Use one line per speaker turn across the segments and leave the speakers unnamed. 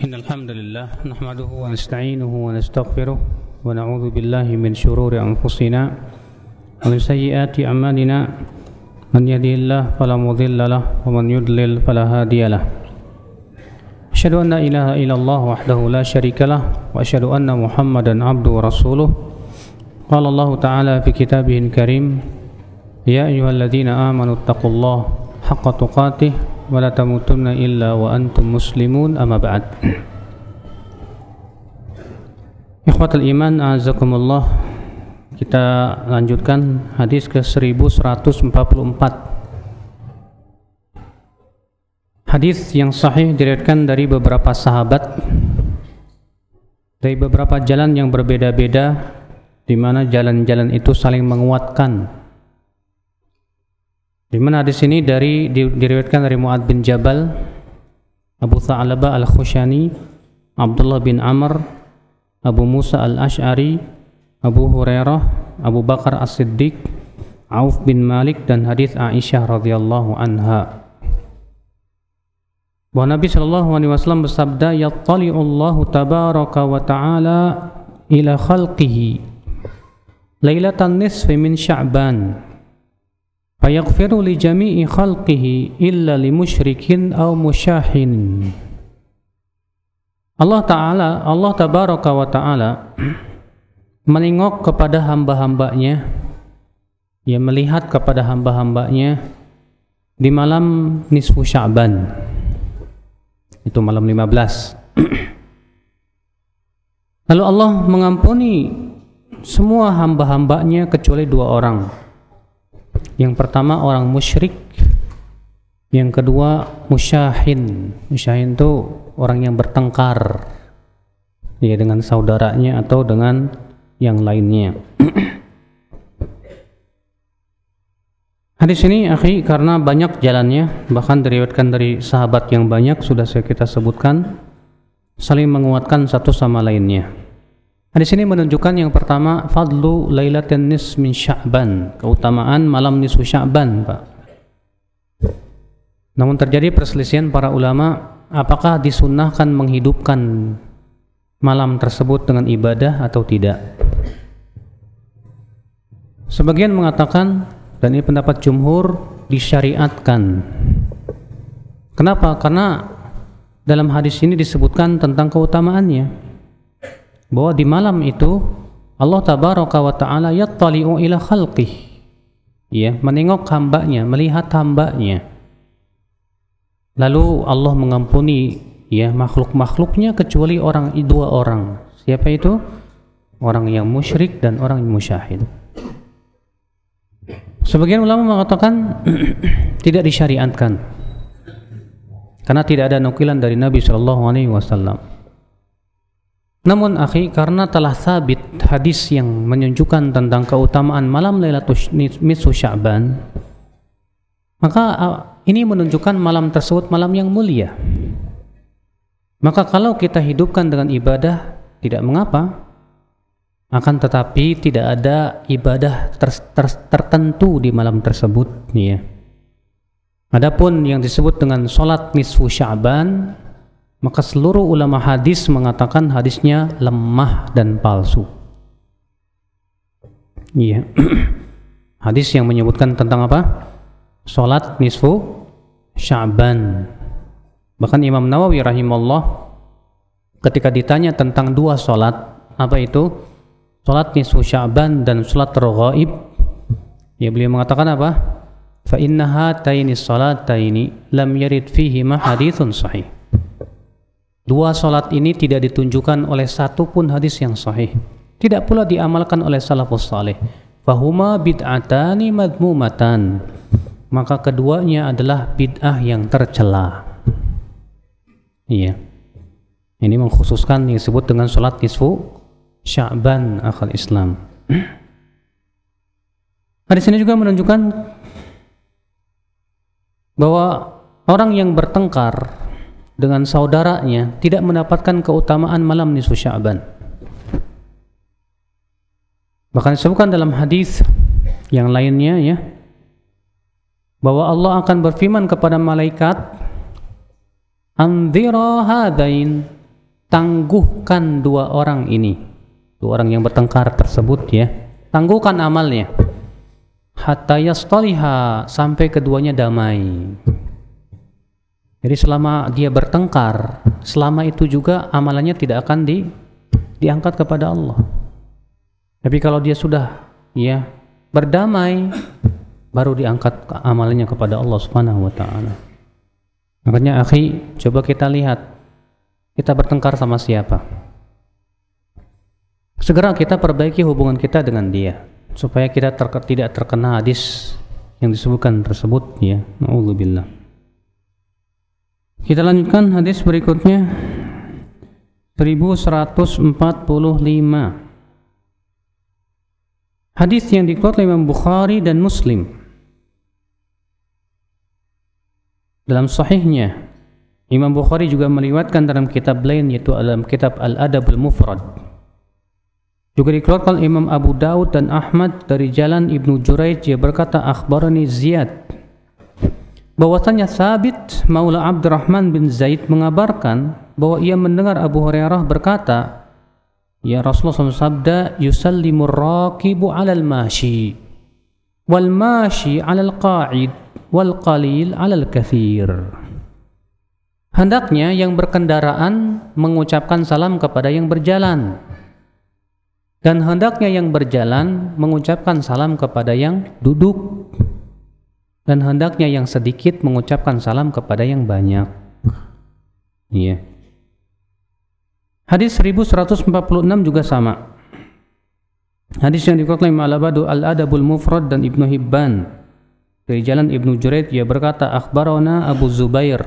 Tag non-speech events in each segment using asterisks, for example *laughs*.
إن الحمد لله نحمده ونستعينه ونستغفره ونعوذ بالله من شرور أنفسنا ومن سيئات أعمالنا من يهده الله فلا مضل له ومن يضلل فلا هادي له أشهد أن لا إله إلا الله وحده لا شريك له وأشهد أن محمدا عبده ورسوله قال الله تعالى في كتابه الكريم يا أيها الذين آمنوا اتقوا الله حق تقاته ولا tamutunna إلا وأنتم مسلمون muslimun بعد إخوة الإيمان أعزكم الله kita lanjutkan hadis ke 1144 Hadis yang sahih diriwayatkan dari beberapa sahabat dari beberapa jalan yang berbeda-beda di mana jalan-jalan itu saling menguatkan di mana hadis ini dari diriwayatkan dari Muad bin Jabal, Abu Tha'laba Al-Khushani, Abdullah bin Amr, Abu Musa Al-Ash'ari, Abu Hurairah, Abu Bakar As-Siddiq, Auf bin Malik dan hadis Aisyah radhiyallahu anha. Bahwa Nabi Shallallahu alaihi wasallam bersabda, Allah tabaraka wa ta'ala ila khalqihi lailatan nisfi min Sya'ban." fayaghfiru li jami'i khalqihi illa li musyrikin aw musyahin Allah Ta'ala, Allah Tabaraka wa Ta'ala *clears throat* menengok kepada hamba-hambanya ya melihat kepada hamba-hambanya di malam nisfu sya'ban itu malam 15 *clears throat* lalu Allah mengampuni semua hamba-hambanya kecuali dua orang yang pertama orang musyrik, yang kedua musyahin. Musyahin itu orang yang bertengkar ya dengan saudaranya atau dengan yang lainnya. *clears throat* Hadis ini akhi karena banyak jalannya bahkan diriwayatkan dari sahabat yang banyak sudah saya kita sebutkan saling menguatkan satu sama lainnya. Hadis ini menunjukkan yang pertama fadlu lailatin nis min sya'ban, keutamaan malam nisfu sya'ban, Pak. Namun terjadi perselisihan para ulama apakah disunnahkan menghidupkan malam tersebut dengan ibadah atau tidak. Sebagian mengatakan dan ini pendapat jumhur disyariatkan. Kenapa? Karena dalam hadis ini disebutkan tentang keutamaannya bahwa di malam itu Allah tabaraka wa taala yattali'u ila khalqih ya menengok hambanya melihat hambanya lalu Allah mengampuni ya makhluk-makhluknya kecuali orang dua orang siapa itu orang yang musyrik dan orang yang musyahid sebagian ulama mengatakan *clears throat* tidak disyariatkan karena tidak ada nukilan dari Nabi Shallallahu Alaihi Wasallam namun akhi karena telah sabit hadis yang menunjukkan tentang keutamaan malam Lailatul Nisfu Sya'ban maka ini menunjukkan malam tersebut malam yang mulia. Maka kalau kita hidupkan dengan ibadah tidak mengapa akan tetapi tidak ada ibadah ter ter tertentu di malam tersebut ya. Adapun yang disebut dengan sholat nisfu Sya'ban maka seluruh ulama hadis mengatakan hadisnya lemah dan palsu. Iya. *clears throat* hadis yang menyebutkan tentang apa? Salat nisfu Sya'ban. Bahkan Imam Nawawi rahimahullah ketika ditanya tentang dua salat, apa itu? Salat nisfu Sya'ban dan salat raghaib. Ya beliau mengatakan apa? Fa innaha taini salataini lam yarid fihi ma hadithun sahih Dua salat ini tidak ditunjukkan oleh satu pun hadis yang sahih. Tidak pula diamalkan oleh salafus salih. Fahuma bid'atani madmumatan. Maka keduanya adalah bid'ah yang tercela. Iya. Ini mengkhususkan yang disebut dengan salat nisfu Sya'ban akal Islam. *clears throat* Hadis ini juga menunjukkan bahwa orang yang bertengkar dengan saudaranya tidak mendapatkan keutamaan malam nisfu Sya'ban. Bahkan disebutkan dalam hadis yang lainnya ya bahwa Allah akan berfirman kepada malaikat Andhira hadain tangguhkan dua orang ini dua orang yang bertengkar tersebut ya tangguhkan amalnya hatta yastaliha sampai keduanya damai jadi selama dia bertengkar, selama itu juga amalannya tidak akan di, diangkat kepada Allah. Tapi kalau dia sudah ya berdamai, baru diangkat amalannya kepada Allah Subhanahu wa taala. Makanya akhi, coba kita lihat kita bertengkar sama siapa. Segera kita perbaiki hubungan kita dengan dia supaya kita ter tidak terkena hadis yang disebutkan tersebut ya. Nauzubillah. Kita lanjutkan hadis berikutnya 1145. Hadis yang dikutip oleh Imam Bukhari dan Muslim. Dalam sahihnya, Imam Bukhari juga meliwatkan dalam kitab lain yaitu dalam kitab Al-Adabul Mufrad. Juga dikeluarkan Imam Abu Daud dan Ahmad dari jalan Ibnu Juraij dia berkata akhbarani Ziyad bahwasanya Sabit Maula Abdurrahman bin Zaid mengabarkan bahwa ia mendengar Abu Hurairah berkata, Ya Rasulullah sabda, yusallimu raqibu alal mashi, wal mashi alal qa'id, wal qalil alal kathir. Hendaknya yang berkendaraan mengucapkan salam kepada yang berjalan, dan hendaknya yang berjalan mengucapkan salam kepada yang duduk. Dan hendaknya yang sedikit mengucapkan salam kepada yang banyak. Iya. Yeah. Hadis 1146 juga sama. Hadis yang dikutip Imam Malabadu Al-Adabul Mufrad dan Ibnu Hibban. Dari jalan Ibnu Jureid ia berkata, "Akhbarona Abu Zubair."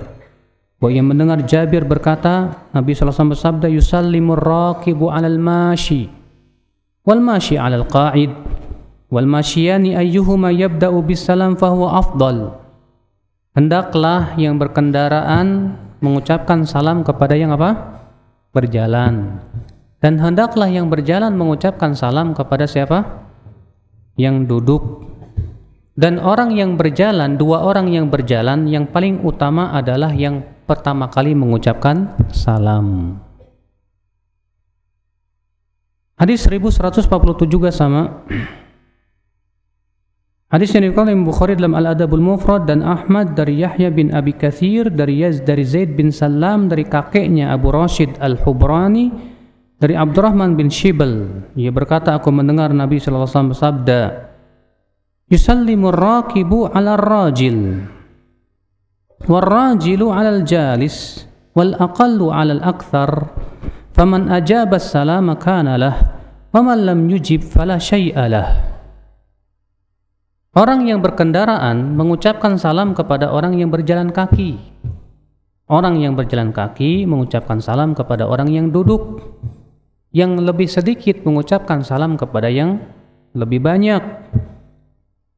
Bahwa ia mendengar Jabir berkata, Nabi SAW bersabda, "Yusallimur raqibu 'alal mashi wal mashi 'alal qa'id." wal masyiyani ayyuhuma yabda'u bisalam fahuwa afdal hendaklah yang berkendaraan mengucapkan salam kepada yang apa berjalan dan hendaklah yang berjalan mengucapkan salam kepada siapa yang duduk dan orang yang berjalan dua orang yang berjalan yang paling utama adalah yang pertama kali mengucapkan salam hadis 1147 juga sama Hadis yang dikeluarkan Imam Bukhari dalam Al-Adabul Mufrad dan Ahmad dari Yahya bin Abi Kathir dari Yaz dari Zaid bin Salam dari kakeknya Abu Rashid Al-Hubrani dari Abdurrahman bin Shibal ia berkata aku mendengar Nabi Shallallahu alaihi wasallam bersabda Yusallimu rakibu ala rajil wal rajilu ala jalis wal aqallu ala al-akthar faman ajaba salama kana lah wa man lam yujib fala syai'a lah Orang yang berkendaraan mengucapkan salam kepada orang yang berjalan kaki. Orang yang berjalan kaki mengucapkan salam kepada orang yang duduk. Yang lebih sedikit mengucapkan salam kepada yang lebih banyak.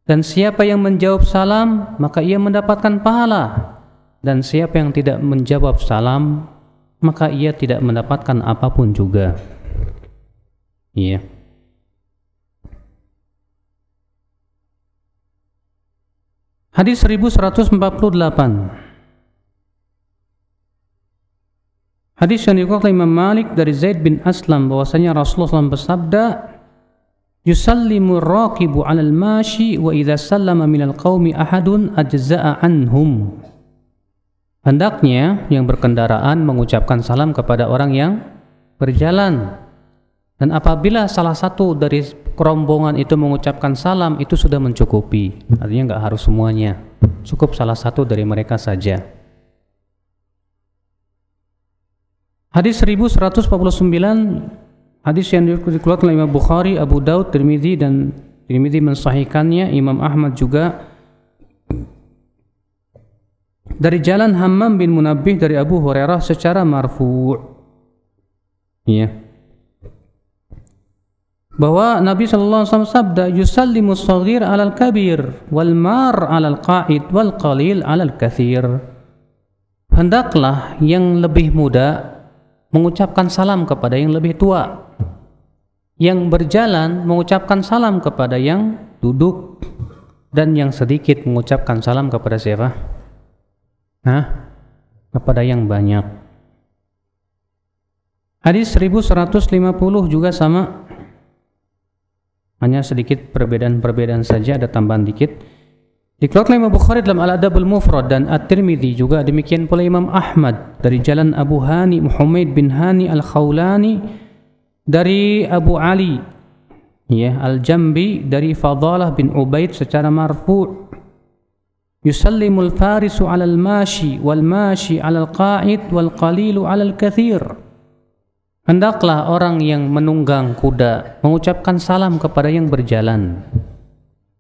Dan siapa yang menjawab salam, maka ia mendapatkan pahala. Dan siapa yang tidak menjawab salam, maka ia tidak mendapatkan apapun juga. Iya. Yeah. Hadis 1148. Hadis yang diriwayatkan Imam Malik dari Zaid bin Aslam bahwasanya Rasulullah SAW bersabda, "Yusallimu raqibu 'alal mashi wa idha sallama minal qawmi ahadun ajza'a anhum." Hendaknya yang berkendaraan mengucapkan salam kepada orang yang berjalan dan apabila salah satu dari rombongan itu mengucapkan salam itu sudah mencukupi. Artinya nggak harus semuanya. Cukup salah satu dari mereka saja. Hadis 1149 hadis yang dikeluarkan oleh Imam Bukhari, Abu Daud, Tirmidzi dan Tirmidzi mensahihkannya, Imam Ahmad juga dari jalan Hammam bin Munabbih dari Abu Hurairah secara marfu'. ya. Yeah bahwa Nabi Shallallahu alaihi wasallam sabda yusallimu shaghir 'alal kabir wal mar 'alal qa'id wal qalil 'alal kathir hendaklah yang lebih muda mengucapkan salam kepada yang lebih tua yang berjalan mengucapkan salam kepada yang duduk dan yang sedikit mengucapkan salam kepada siapa? Nah, kepada yang banyak. Hadis 1150 juga sama hanya sedikit perbedaan-perbedaan saja, ada tambahan dikit. Di Dikeluarkan Imam Bukhari dalam Al-Adabul Mufrad dan At-Tirmidzi juga demikian pula Imam Ahmad dari jalan Abu Hani Muhammad bin Hani Al-Khawlani dari Abu Ali ya Al-Jambi dari Fadalah bin Ubaid secara marfu' yusallimul farisu 'alal mashi wal mashi 'alal qa'id wal qalilu 'alal kathir Hendaklah orang yang menunggang kuda mengucapkan salam kepada yang berjalan.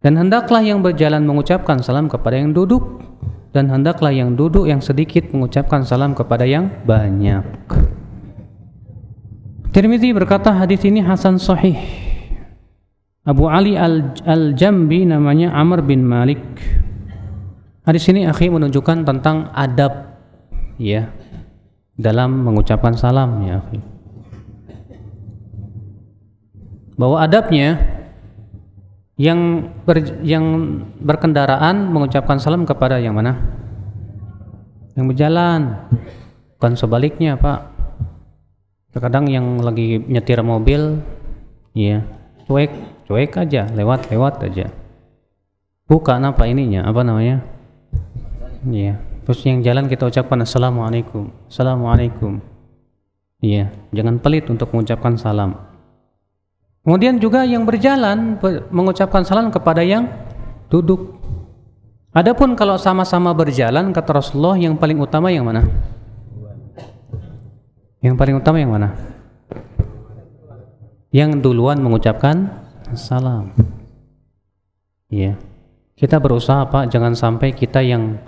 Dan hendaklah yang berjalan mengucapkan salam kepada yang duduk. Dan hendaklah yang duduk yang sedikit mengucapkan salam kepada yang banyak. Tirmidzi berkata hadis ini hasan sahih. Abu Ali Al-Jambi al namanya Amr bin Malik. Hadis ini akhi menunjukkan tentang adab ya dalam mengucapkan salam ya Akhirnya bahwa adabnya yang ber, yang berkendaraan mengucapkan salam kepada yang mana? Yang berjalan. Bukan sebaliknya, Pak. Terkadang yang lagi nyetir mobil, ya, cuek, cuek aja, lewat-lewat aja. buka apa ininya, apa namanya? Iya. Terus yang jalan kita ucapkan assalamualaikum, assalamualaikum. Iya, jangan pelit untuk mengucapkan salam. Kemudian juga yang berjalan mengucapkan salam kepada yang duduk. Adapun kalau sama-sama berjalan kata Rasulullah yang paling utama yang mana? Yang paling utama yang mana? Yang duluan mengucapkan salam. Iya. Yeah. Kita berusaha Pak jangan sampai kita yang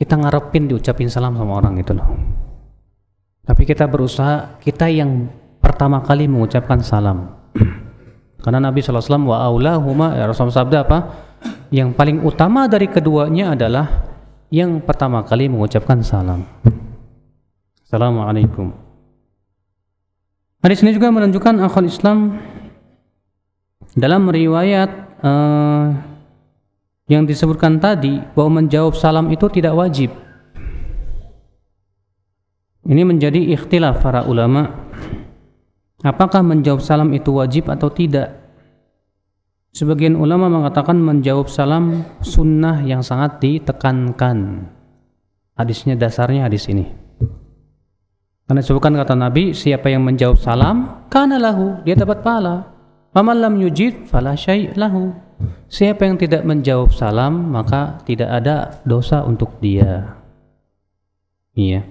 kita ngarepin diucapin salam sama orang itu loh. Tapi kita berusaha kita yang pertama kali mengucapkan salam. Karena Nabi SAW wa aulahuma ya Rasulullah sabda apa? Yang paling utama dari keduanya adalah yang pertama kali mengucapkan salam. Assalamualaikum. Hadis ini juga menunjukkan akhlak Islam dalam riwayat uh, yang disebutkan tadi bahwa menjawab salam itu tidak wajib. Ini menjadi ikhtilaf para ulama Apakah menjawab salam itu wajib atau tidak? Sebagian ulama mengatakan menjawab salam sunnah yang sangat ditekankan. Hadisnya dasarnya hadis ini. Karena disebutkan kata Nabi, siapa yang menjawab salam, karena lahu, dia dapat pahala. Faman lam yujid fala lahu. Siapa yang tidak menjawab salam, maka tidak ada dosa untuk dia. Iya.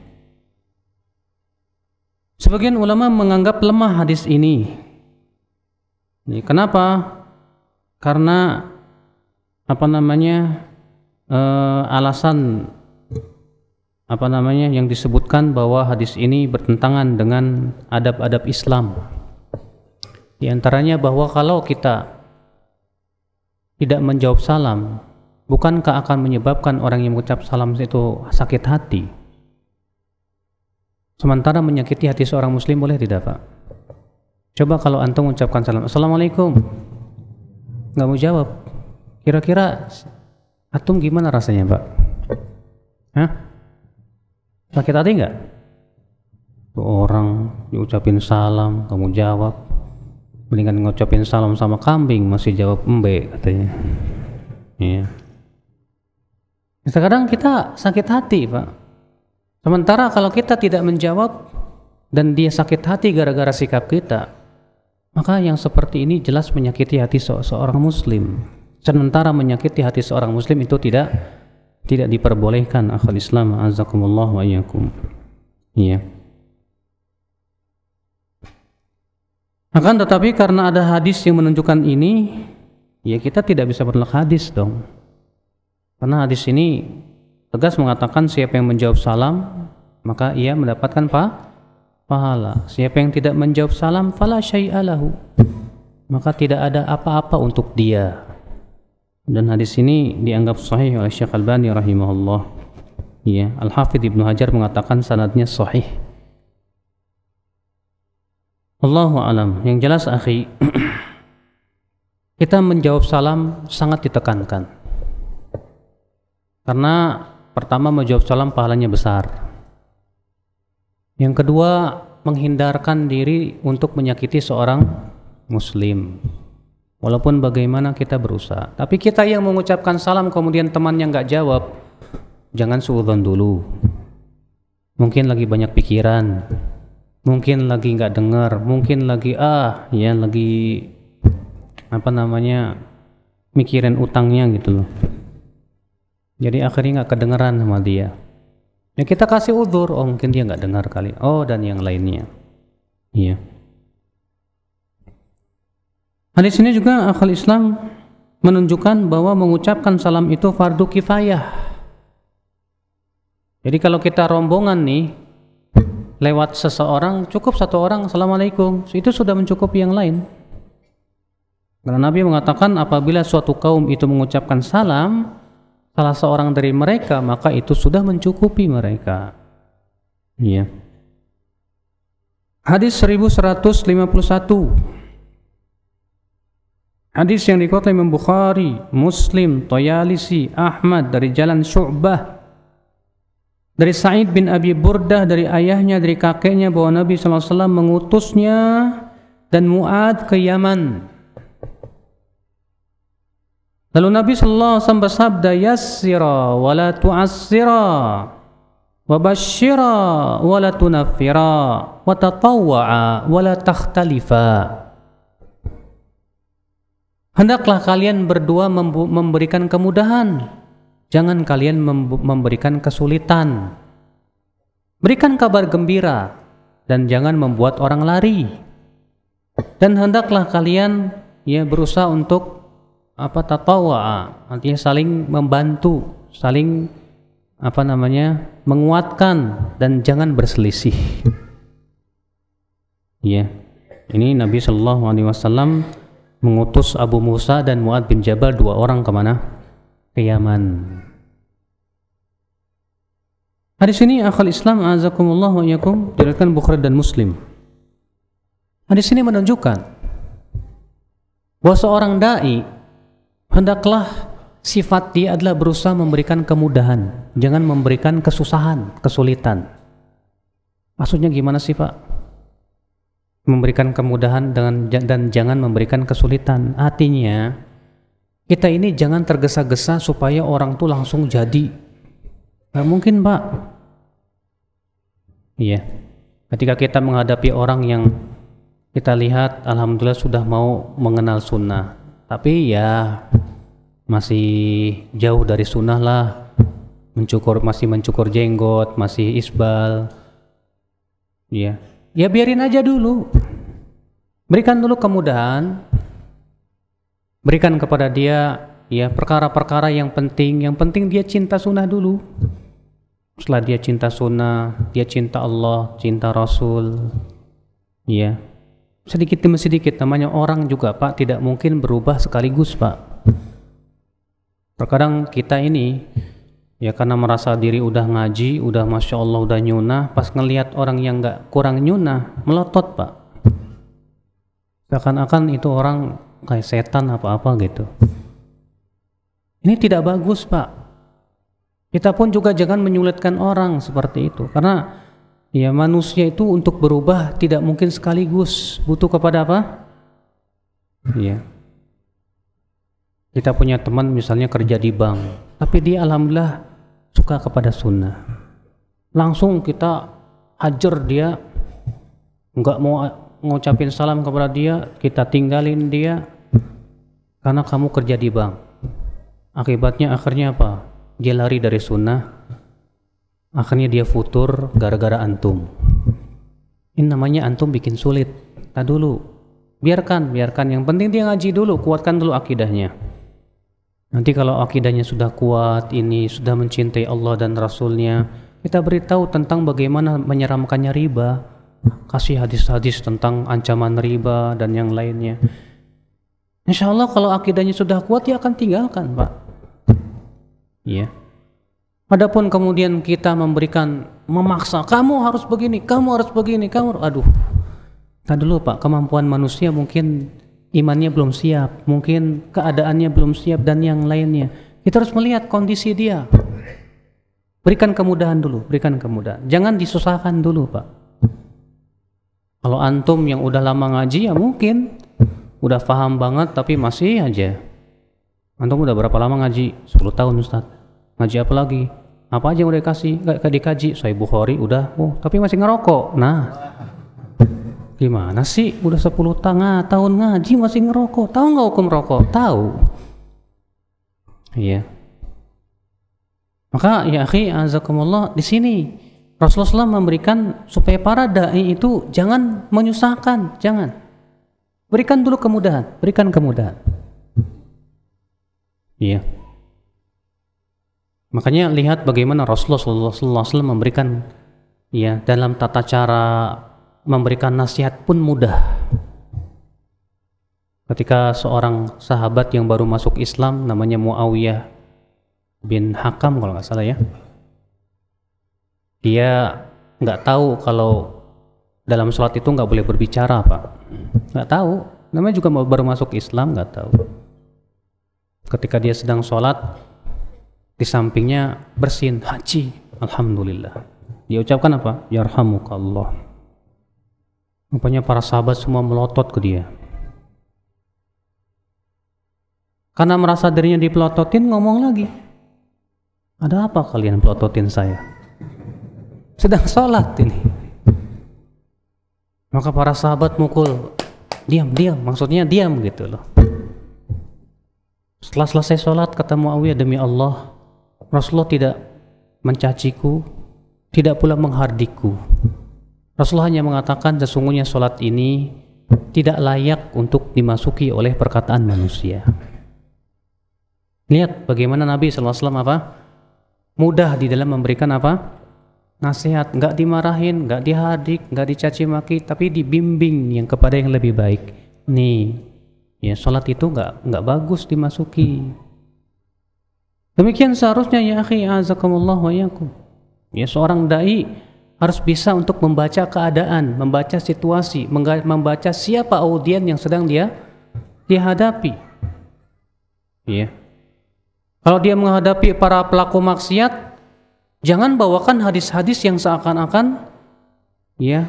Sebagian ulama menganggap lemah hadis ini. ini kenapa? Karena apa namanya eh, alasan apa namanya yang disebutkan bahwa hadis ini bertentangan dengan adab-adab Islam. Di antaranya bahwa kalau kita tidak menjawab salam, bukankah akan menyebabkan orang yang mengucap salam itu sakit hati? Sementara menyakiti hati seorang muslim boleh tidak Pak? Coba kalau antum ucapkan salam, Assalamualaikum. Nggak mau jawab. Kira-kira antum gimana rasanya Pak? Hah? Sakit hati nggak? orang diucapin salam, kamu jawab. Mendingan ngucapin salam sama kambing, masih jawab embe katanya. Iya. Sekarang kita sakit hati Pak Sementara kalau kita tidak menjawab dan dia sakit hati gara-gara sikap kita, maka yang seperti ini jelas menyakiti hati se seorang muslim. Sementara menyakiti hati seorang muslim itu tidak tidak diperbolehkan akhal Islam azakumullah wa iyyakum. Iya. Akan tetapi karena ada hadis yang menunjukkan ini, ya kita tidak bisa berlak hadis dong. Karena hadis ini tegas mengatakan siapa yang menjawab salam maka ia mendapatkan pa pahala. Siapa yang tidak menjawab salam fala syai'alahu. Maka tidak ada apa-apa untuk dia. Dan hadis ini dianggap sahih oleh Syekh al bani rahimahullah. Ya, Al-Hafidz Ibnu Hajar mengatakan sanadnya sahih. Allahu alam. Yang jelas akhi *clears throat* kita menjawab salam sangat ditekankan. Karena Pertama menjawab jawab salam pahalanya besar. Yang kedua menghindarkan diri untuk menyakiti seorang muslim. Walaupun bagaimana kita berusaha. Tapi kita yang mengucapkan salam kemudian temannya nggak jawab, jangan suudon dulu. Mungkin lagi banyak pikiran, mungkin lagi nggak dengar, mungkin lagi ah ya lagi apa namanya mikirin utangnya gitu loh. Jadi akhirnya nggak kedengeran sama dia. Ya kita kasih udur, oh mungkin dia nggak dengar kali. Oh dan yang lainnya. Iya. Hadis ini juga akal Islam menunjukkan bahwa mengucapkan salam itu fardu kifayah. Jadi kalau kita rombongan nih lewat seseorang cukup satu orang assalamualaikum itu sudah mencukupi yang lain. Karena Nabi mengatakan apabila suatu kaum itu mengucapkan salam salah seorang dari mereka maka itu sudah mencukupi mereka. ya Hadis 1151. Hadis yang dikutip Imam Bukhari, Muslim, Toyalisi, Ahmad dari jalan Syu'bah dari Sa'id bin Abi Burdah dari ayahnya dari kakeknya bahwa Nabi SAW mengutusnya dan Mu'ad ke Yaman Lalu Nabi sallallahu alaihi wasallam bersabda yassira wa la tu'assira wa basyira wa la tunaffira wa tatawwa'a wa la takhtalifa. Hendaklah kalian berdua memberikan kemudahan. Jangan kalian memberikan kesulitan. Berikan kabar gembira dan jangan membuat orang lari. Dan hendaklah kalian ya berusaha untuk apa tatawa artinya saling membantu saling apa namanya menguatkan dan jangan berselisih ya ini Nabi Shallallahu Alaihi Wasallam mengutus Abu Musa dan Muad bin Jabal dua orang kemana ke Yaman hadis ini akal Islam azakumullah wa yakum diriwayatkan Bukhari dan Muslim hadis ini menunjukkan bahwa seorang dai hendaklah sifat dia adalah berusaha memberikan kemudahan, jangan memberikan kesusahan, kesulitan. Maksudnya gimana sih Pak? Memberikan kemudahan dengan, dan jangan memberikan kesulitan. Artinya, kita ini jangan tergesa-gesa supaya orang tuh langsung jadi. Gak mungkin Pak. Iya. Ketika kita menghadapi orang yang kita lihat Alhamdulillah sudah mau mengenal sunnah tapi ya masih jauh dari sunnah lah mencukur masih mencukur jenggot masih isbal ya ya biarin aja dulu berikan dulu kemudahan berikan kepada dia ya perkara-perkara yang penting yang penting dia cinta sunnah dulu setelah dia cinta sunnah dia cinta Allah cinta Rasul ya sedikit demi sedikit namanya orang juga Pak tidak mungkin berubah sekaligus Pak terkadang kita ini ya karena merasa diri udah ngaji udah Masya Allah udah nyunah pas ngelihat orang yang nggak kurang nyunah melotot Pak seakan-akan itu orang kayak setan apa-apa gitu ini tidak bagus Pak kita pun juga jangan menyulitkan orang seperti itu karena Ya manusia itu untuk berubah tidak mungkin sekaligus butuh kepada apa? Ya. Kita punya teman misalnya kerja di bank, tapi dia alhamdulillah suka kepada sunnah. Langsung kita hajar dia, nggak mau ngucapin salam kepada dia, kita tinggalin dia karena kamu kerja di bank. Akibatnya akhirnya apa? Dia lari dari sunnah, akhirnya dia futur gara-gara antum ini namanya antum bikin sulit tak dulu biarkan biarkan yang penting dia ngaji dulu kuatkan dulu akidahnya nanti kalau akidahnya sudah kuat ini sudah mencintai Allah dan Rasulnya kita beritahu tentang bagaimana menyeramkannya riba kasih hadis-hadis tentang ancaman riba dan yang lainnya Insya Allah kalau akidahnya sudah kuat dia akan tinggalkan pak ya yeah. Adapun kemudian kita memberikan memaksa, kamu harus begini, kamu harus begini, kamu aduh. Tadi dulu Pak, kemampuan manusia mungkin imannya belum siap, mungkin keadaannya belum siap dan yang lainnya. Kita harus melihat kondisi dia. Berikan kemudahan dulu, berikan kemudahan. Jangan disusahkan dulu, Pak. Kalau antum yang udah lama ngaji ya mungkin udah paham banget tapi masih aja. Antum udah berapa lama ngaji? 10 tahun, Ustaz. Ngaji apa lagi? apa aja yang udah dikasih gak dikaji saya Bukhari udah oh tapi masih ngerokok nah gimana sih udah 10 tengah tahun ngaji masih ngerokok tahu nggak hukum rokok tahu iya maka ya akhi azakumullah di sini Rasulullah memberikan supaya para dai itu jangan menyusahkan, jangan. Berikan dulu kemudahan, berikan kemudahan. Iya. Makanya lihat bagaimana Rasulullah SAW memberikan ya dalam tata cara memberikan nasihat pun mudah. Ketika seorang sahabat yang baru masuk Islam namanya Muawiyah bin Hakam kalau nggak salah ya, dia nggak tahu kalau dalam sholat itu nggak boleh berbicara apa, nggak tahu. Namanya juga baru masuk Islam nggak tahu. Ketika dia sedang sholat, di sampingnya bersin haji alhamdulillah dia ucapkan apa yarhamukallah rupanya para sahabat semua melotot ke dia karena merasa dirinya dipelototin ngomong lagi ada apa kalian pelototin saya sedang sholat ini maka para sahabat mukul diam diam maksudnya diam gitu loh setelah selesai sholat kata Muawiyah demi Allah Rasulullah tidak mencaciku, tidak pula menghardiku. Rasulullah hanya mengatakan sesungguhnya sholat ini tidak layak untuk dimasuki oleh perkataan manusia. Lihat bagaimana Nabi SAW apa? Mudah di dalam memberikan apa? Nasihat, nggak dimarahin, nggak dihardik, nggak dicaci maki, tapi dibimbing yang kepada yang lebih baik. Nih, ya sholat itu nggak nggak bagus dimasuki. Demikian seharusnya ya akhi azakumullah wa yakum. Ya seorang dai harus bisa untuk membaca keadaan, membaca situasi, membaca siapa audien yang sedang dia dihadapi. Ya. Kalau dia menghadapi para pelaku maksiat, jangan bawakan hadis-hadis yang seakan-akan ya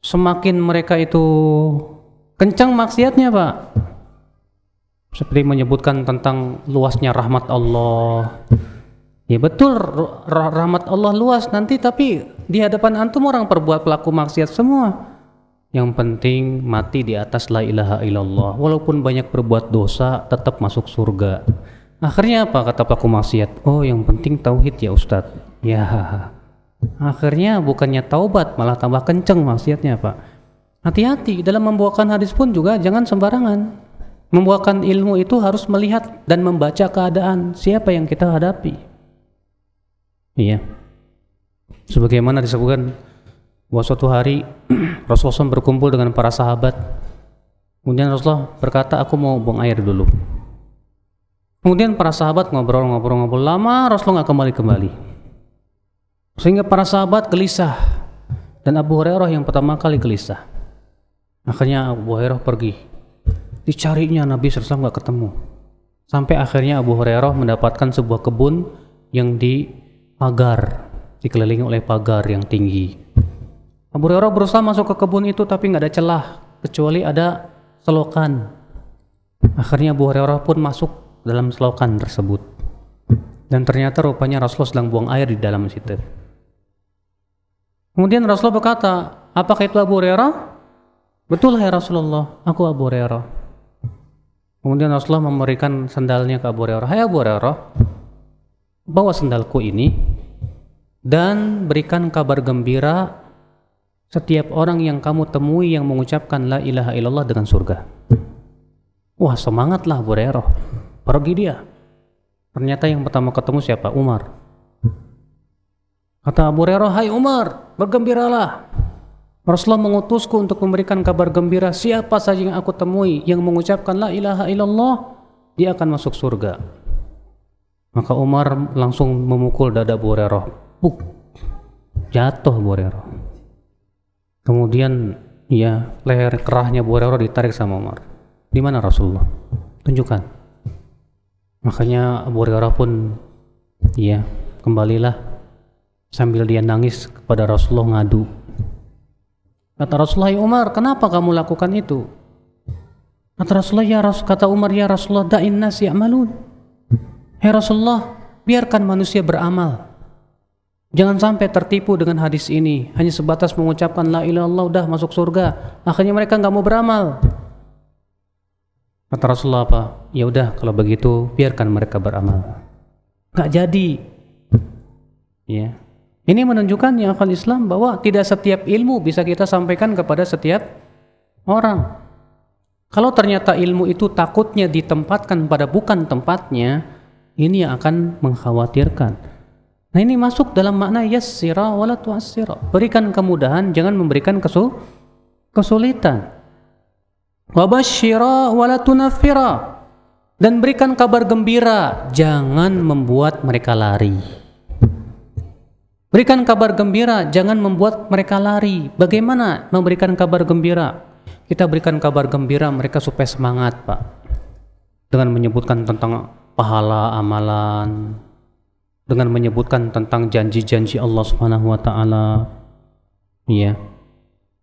semakin mereka itu kencang maksiatnya, Pak seperti menyebutkan tentang luasnya rahmat Allah. Ya betul rahmat Allah luas nanti tapi di hadapan antum orang perbuat pelaku maksiat semua. Yang penting mati di atas la ilaha illallah. Walaupun banyak berbuat dosa tetap masuk surga. Akhirnya apa kata pelaku maksiat? Oh, yang penting tauhid ya Ustadz. Ya. Akhirnya bukannya taubat malah tambah kenceng maksiatnya, Pak. Hati-hati dalam membawakan hadis pun juga jangan sembarangan. Membuahkan ilmu itu harus melihat dan membaca keadaan siapa yang kita hadapi. Iya. Sebagaimana disebutkan bahwa suatu hari *clears throat* Rasulullah berkumpul dengan para sahabat. Kemudian Rasulullah berkata, aku mau buang air dulu. Kemudian para sahabat ngobrol-ngobrol-ngobrol lama, Rasulullah nggak kembali-kembali. Sehingga para sahabat gelisah. Dan Abu Hurairah yang pertama kali gelisah. Akhirnya Abu Hurairah pergi Dicarinya Nabi SAW nggak ketemu. Sampai akhirnya Abu Hurairah mendapatkan sebuah kebun yang di pagar dikelilingi oleh pagar yang tinggi. Abu Hurairah berusaha masuk ke kebun itu tapi nggak ada celah, kecuali ada selokan. Akhirnya Abu Hurairah pun masuk dalam selokan tersebut. Dan ternyata rupanya Rasulullah sedang buang air di dalam situ. Kemudian Rasulullah berkata, apakah itu Abu Hurairah? Betul ya Rasulullah, aku Abu Hurairah. Kemudian Rasulullah memberikan sendalnya ke Abu Hurairah. Hai Abu Hurairah, bawa sendalku ini dan berikan kabar gembira setiap orang yang kamu temui yang mengucapkan la ilaha illallah dengan surga. Wah semangatlah Abu Hurairah. Pergi dia. Ternyata yang pertama ketemu siapa? Umar. Kata Abu Hurairah, hai Umar, bergembiralah. Rasulullah mengutusku untuk memberikan kabar gembira siapa saja yang aku temui yang mengucapkan la ilaha illallah dia akan masuk surga. Maka Umar langsung memukul dada Abu Hurairah. Jatuh Abu Hurairah. Kemudian ya leher kerahnya Abu Hurairah ditarik sama Umar. Di mana Rasulullah? Tunjukkan. Makanya Abu Hurairah pun ya kembalilah sambil dia nangis kepada Rasulullah ngadu Kata Rasulullah, ya Umar, kenapa kamu lakukan itu? Kata Rasulullah, ya Rasul, kata Umar, ya Rasulullah, da'in nas ya'malun. Hei Rasulullah, biarkan manusia beramal. Jangan sampai tertipu dengan hadis ini. Hanya sebatas mengucapkan la ilaha illallah udah masuk surga. Akhirnya mereka nggak mau beramal. Kata Rasulullah apa? Ya udah kalau begitu biarkan mereka beramal. Nggak jadi. Ya, ini menunjukkan yang akal Islam bahwa tidak setiap ilmu bisa kita sampaikan kepada setiap orang. Kalau ternyata ilmu itu takutnya ditempatkan pada bukan tempatnya, ini yang akan mengkhawatirkan. Nah ini masuk dalam makna yassira wala tuassira. Berikan kemudahan, jangan memberikan kesu kesulitan. Wabashira wala tunafira. Dan berikan kabar gembira, jangan membuat mereka lari. Berikan kabar gembira, jangan membuat mereka lari. Bagaimana memberikan kabar gembira? Kita berikan kabar gembira mereka supaya semangat, Pak. Dengan menyebutkan tentang pahala amalan, dengan menyebutkan tentang janji-janji Allah Subhanahu wa taala. Iya.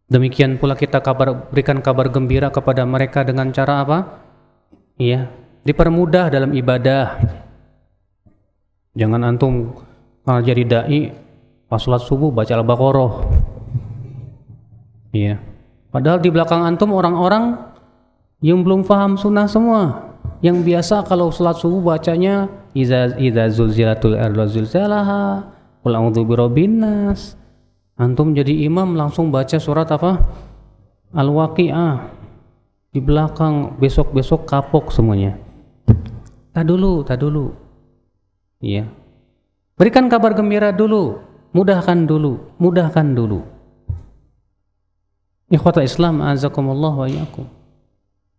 Demikian pula kita kabar berikan kabar gembira kepada mereka dengan cara apa? Iya, dipermudah dalam ibadah. Jangan antum kalau jadi dai pas sholat subuh baca al-baqarah iya padahal di belakang antum orang-orang yang belum paham sunnah semua yang biasa kalau sholat subuh bacanya iza iza zulzilatul ardu zulzalaha ulangudu birobinas antum jadi imam langsung baca surat apa al-waqiah di belakang besok-besok kapok semuanya tak dulu tak dulu iya berikan kabar gembira dulu Mudahkan dulu, mudahkan dulu. Ikhwata Islam azakumullah wa yakum.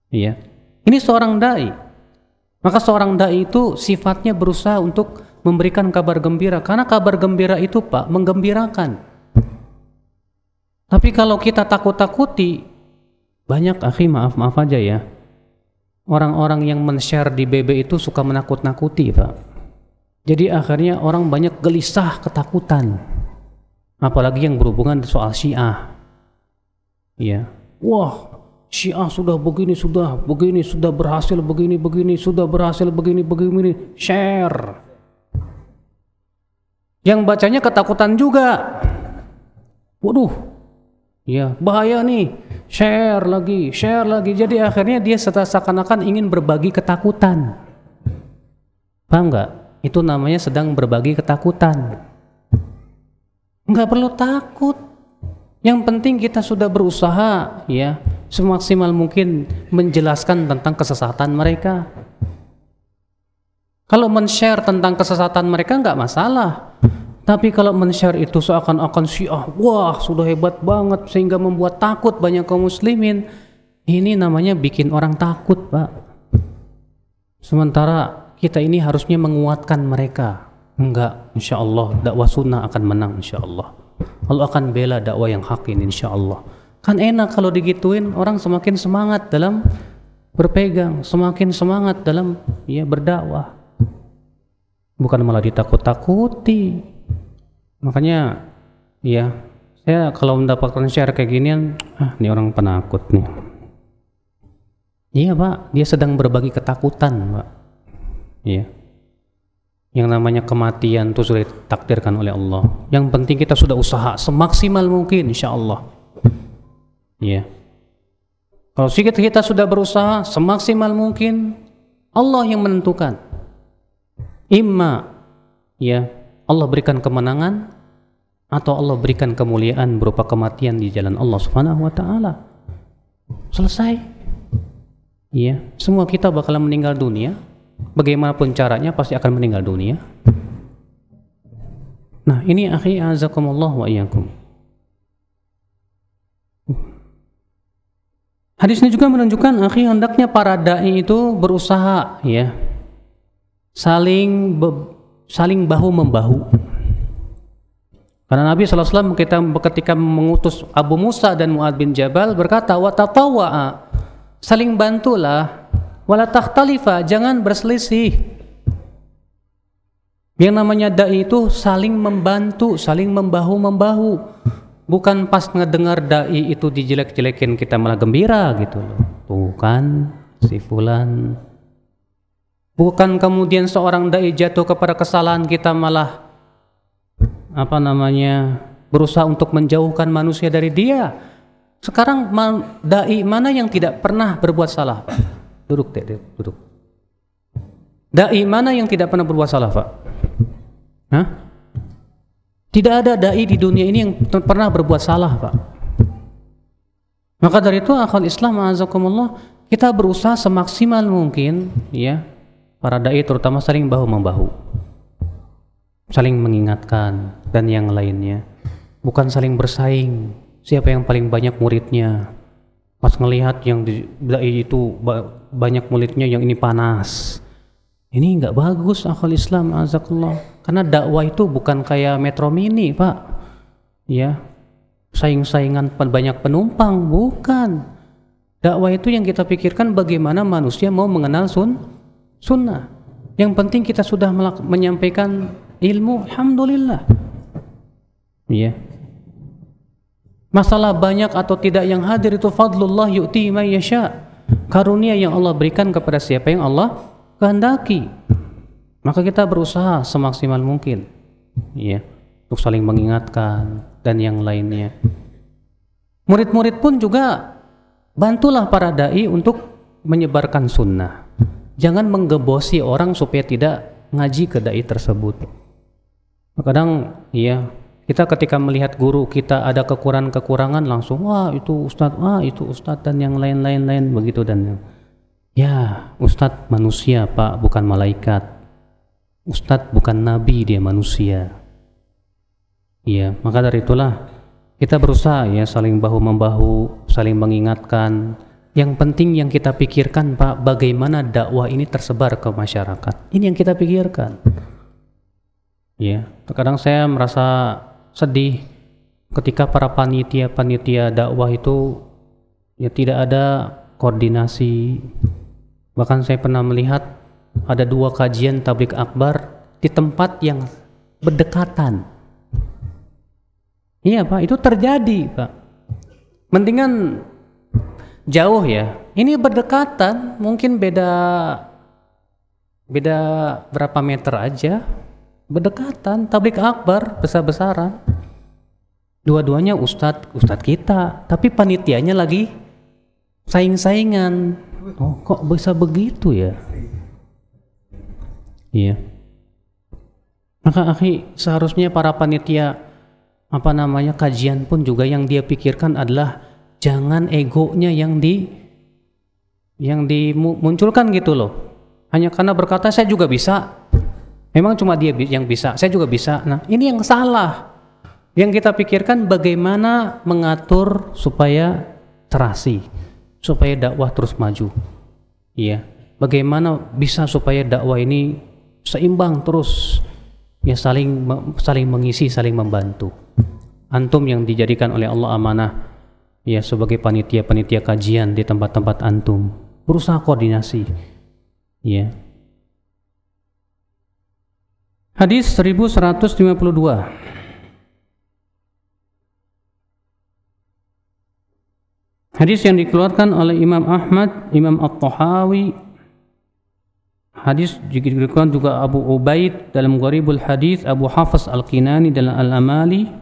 Iya. Ini seorang dai. Maka seorang dai itu sifatnya berusaha untuk memberikan kabar gembira karena kabar gembira itu Pak menggembirakan. Tapi kalau kita takut-takuti banyak akhi maaf-maaf aja ya. Orang-orang yang men-share di BB itu suka menakut-nakuti, Pak. Jadi akhirnya orang banyak gelisah, ketakutan. Apalagi yang berhubungan soal Syiah. Ya. Wah, Syiah sudah begini, sudah begini, sudah berhasil begini, begini, sudah berhasil begini, begini, share. Yang bacanya ketakutan juga. Waduh, ya bahaya nih, share lagi, share lagi. Jadi akhirnya dia seakan-akan ingin berbagi ketakutan. Paham nggak? itu namanya sedang berbagi ketakutan. Nggak perlu takut. Yang penting kita sudah berusaha ya semaksimal mungkin menjelaskan tentang kesesatan mereka. Kalau men-share tentang kesesatan mereka nggak masalah. Tapi kalau men-share itu seakan-akan syiah, wah sudah hebat banget sehingga membuat takut banyak kaum muslimin. Ini namanya bikin orang takut, Pak. Sementara kita ini harusnya menguatkan mereka. Enggak, insya Allah dakwah sunnah akan menang insya Allah. Allah akan bela dakwah yang hak ini insya Allah. Kan enak kalau digituin orang semakin semangat dalam berpegang, semakin semangat dalam ya berdakwah. Bukan malah ditakut-takuti. Makanya ya saya kalau mendapatkan share kayak ginian, ah ini orang penakut nih. Iya pak, dia sedang berbagi ketakutan pak ya yang namanya kematian itu sudah ditakdirkan oleh Allah yang penting kita sudah usaha semaksimal mungkin insya Allah ya kalau sedikit kita sudah berusaha semaksimal mungkin Allah yang menentukan imma ya Allah berikan kemenangan atau Allah berikan kemuliaan berupa kematian di jalan Allah Subhanahu wa taala. Selesai. Ya, semua kita bakal meninggal dunia bagaimanapun caranya pasti akan meninggal dunia. Nah, ini akhi azakumullah wa iyakum. Hadis ini juga menunjukkan akhi hendaknya para dai itu berusaha ya saling saling bahu membahu. Karena Nabi SAW kita ketika mengutus Abu Musa dan Muad bin Jabal berkata, wa saling bantulah wala takhtalifa, jangan berselisih. Yang namanya dai itu saling membantu, saling membahu-membahu. Bukan pas ngedengar dai itu dijelek-jelekin kita malah gembira gitu loh. bukan kan si fulan. Bukan kemudian seorang dai jatuh kepada kesalahan kita malah apa namanya berusaha untuk menjauhkan manusia dari dia. Sekarang dai mana yang tidak pernah berbuat salah? Duduk, Dek, dek duduk. Dai mana yang tidak pernah berbuat salah, Pak? Hah? Tidak ada dai di dunia ini yang pernah berbuat salah, Pak. Maka dari itu akal Islam azakumullah kita berusaha semaksimal mungkin ya para dai terutama saling bahu membahu saling mengingatkan dan yang lainnya bukan saling bersaing siapa yang paling banyak muridnya pas ngelihat yang di dai itu ba banyak mulutnya yang ini panas ini nggak bagus akal Islam azakullah karena dakwah itu bukan kayak metro mini pak ya saing-saingan banyak penumpang bukan dakwah itu yang kita pikirkan bagaimana manusia mau mengenal sun sunnah yang penting kita sudah menyampaikan ilmu alhamdulillah ya Masalah banyak atau tidak yang hadir itu fadlullah yu'ti may yasha. Karunia yang Allah berikan kepada siapa yang Allah kehendaki. Maka kita berusaha semaksimal mungkin. Ya, untuk saling mengingatkan dan yang lainnya. Murid-murid pun juga bantulah para dai untuk menyebarkan sunnah. Jangan menggebosi orang supaya tidak ngaji ke dai tersebut. Kadang ya kita ketika melihat guru kita ada kekurangan-kekurangan langsung wah itu ustadz, wah itu ustadz dan yang lain-lain lain begitu dan ya ustadz manusia Pak bukan malaikat. Ustadz bukan nabi dia manusia. ya maka dari itulah kita berusaha ya saling bahu membahu, saling mengingatkan. Yang penting yang kita pikirkan Pak, bagaimana dakwah ini tersebar ke masyarakat. Ini yang kita pikirkan. Ya, terkadang saya merasa sedih ketika para panitia-panitia dakwah itu ya tidak ada koordinasi. Bahkan saya pernah melihat ada dua kajian tablik akbar di tempat yang berdekatan. Iya Pak, itu terjadi Pak. Mendingan jauh ya. Ini berdekatan, mungkin beda beda berapa meter aja berdekatan tablik akbar besar-besaran dua-duanya ustadz ustadz kita tapi panitianya lagi saing-saingan oh kok bisa begitu ya iya maka akhi seharusnya para panitia apa namanya kajian pun juga yang dia pikirkan adalah jangan egonya yang di yang dimunculkan gitu loh hanya karena berkata saya juga bisa Memang cuma dia yang bisa, saya juga bisa. Nah, ini yang salah. Yang kita pikirkan bagaimana mengatur supaya terasi, supaya dakwah terus maju. Iya. Bagaimana bisa supaya dakwah ini seimbang terus ya saling saling mengisi, saling membantu. Antum yang dijadikan oleh Allah amanah ya sebagai panitia-panitia kajian di tempat-tempat antum, berusaha koordinasi. Ya, Hadis 1152 Hadis yang dikeluarkan oleh Imam Ahmad, Imam At-Tahawi Hadis dikeluarkan juga Abu Ubaid dalam Gharibul Hadis, Abu Hafiz Al-Kinani dalam Al-Amali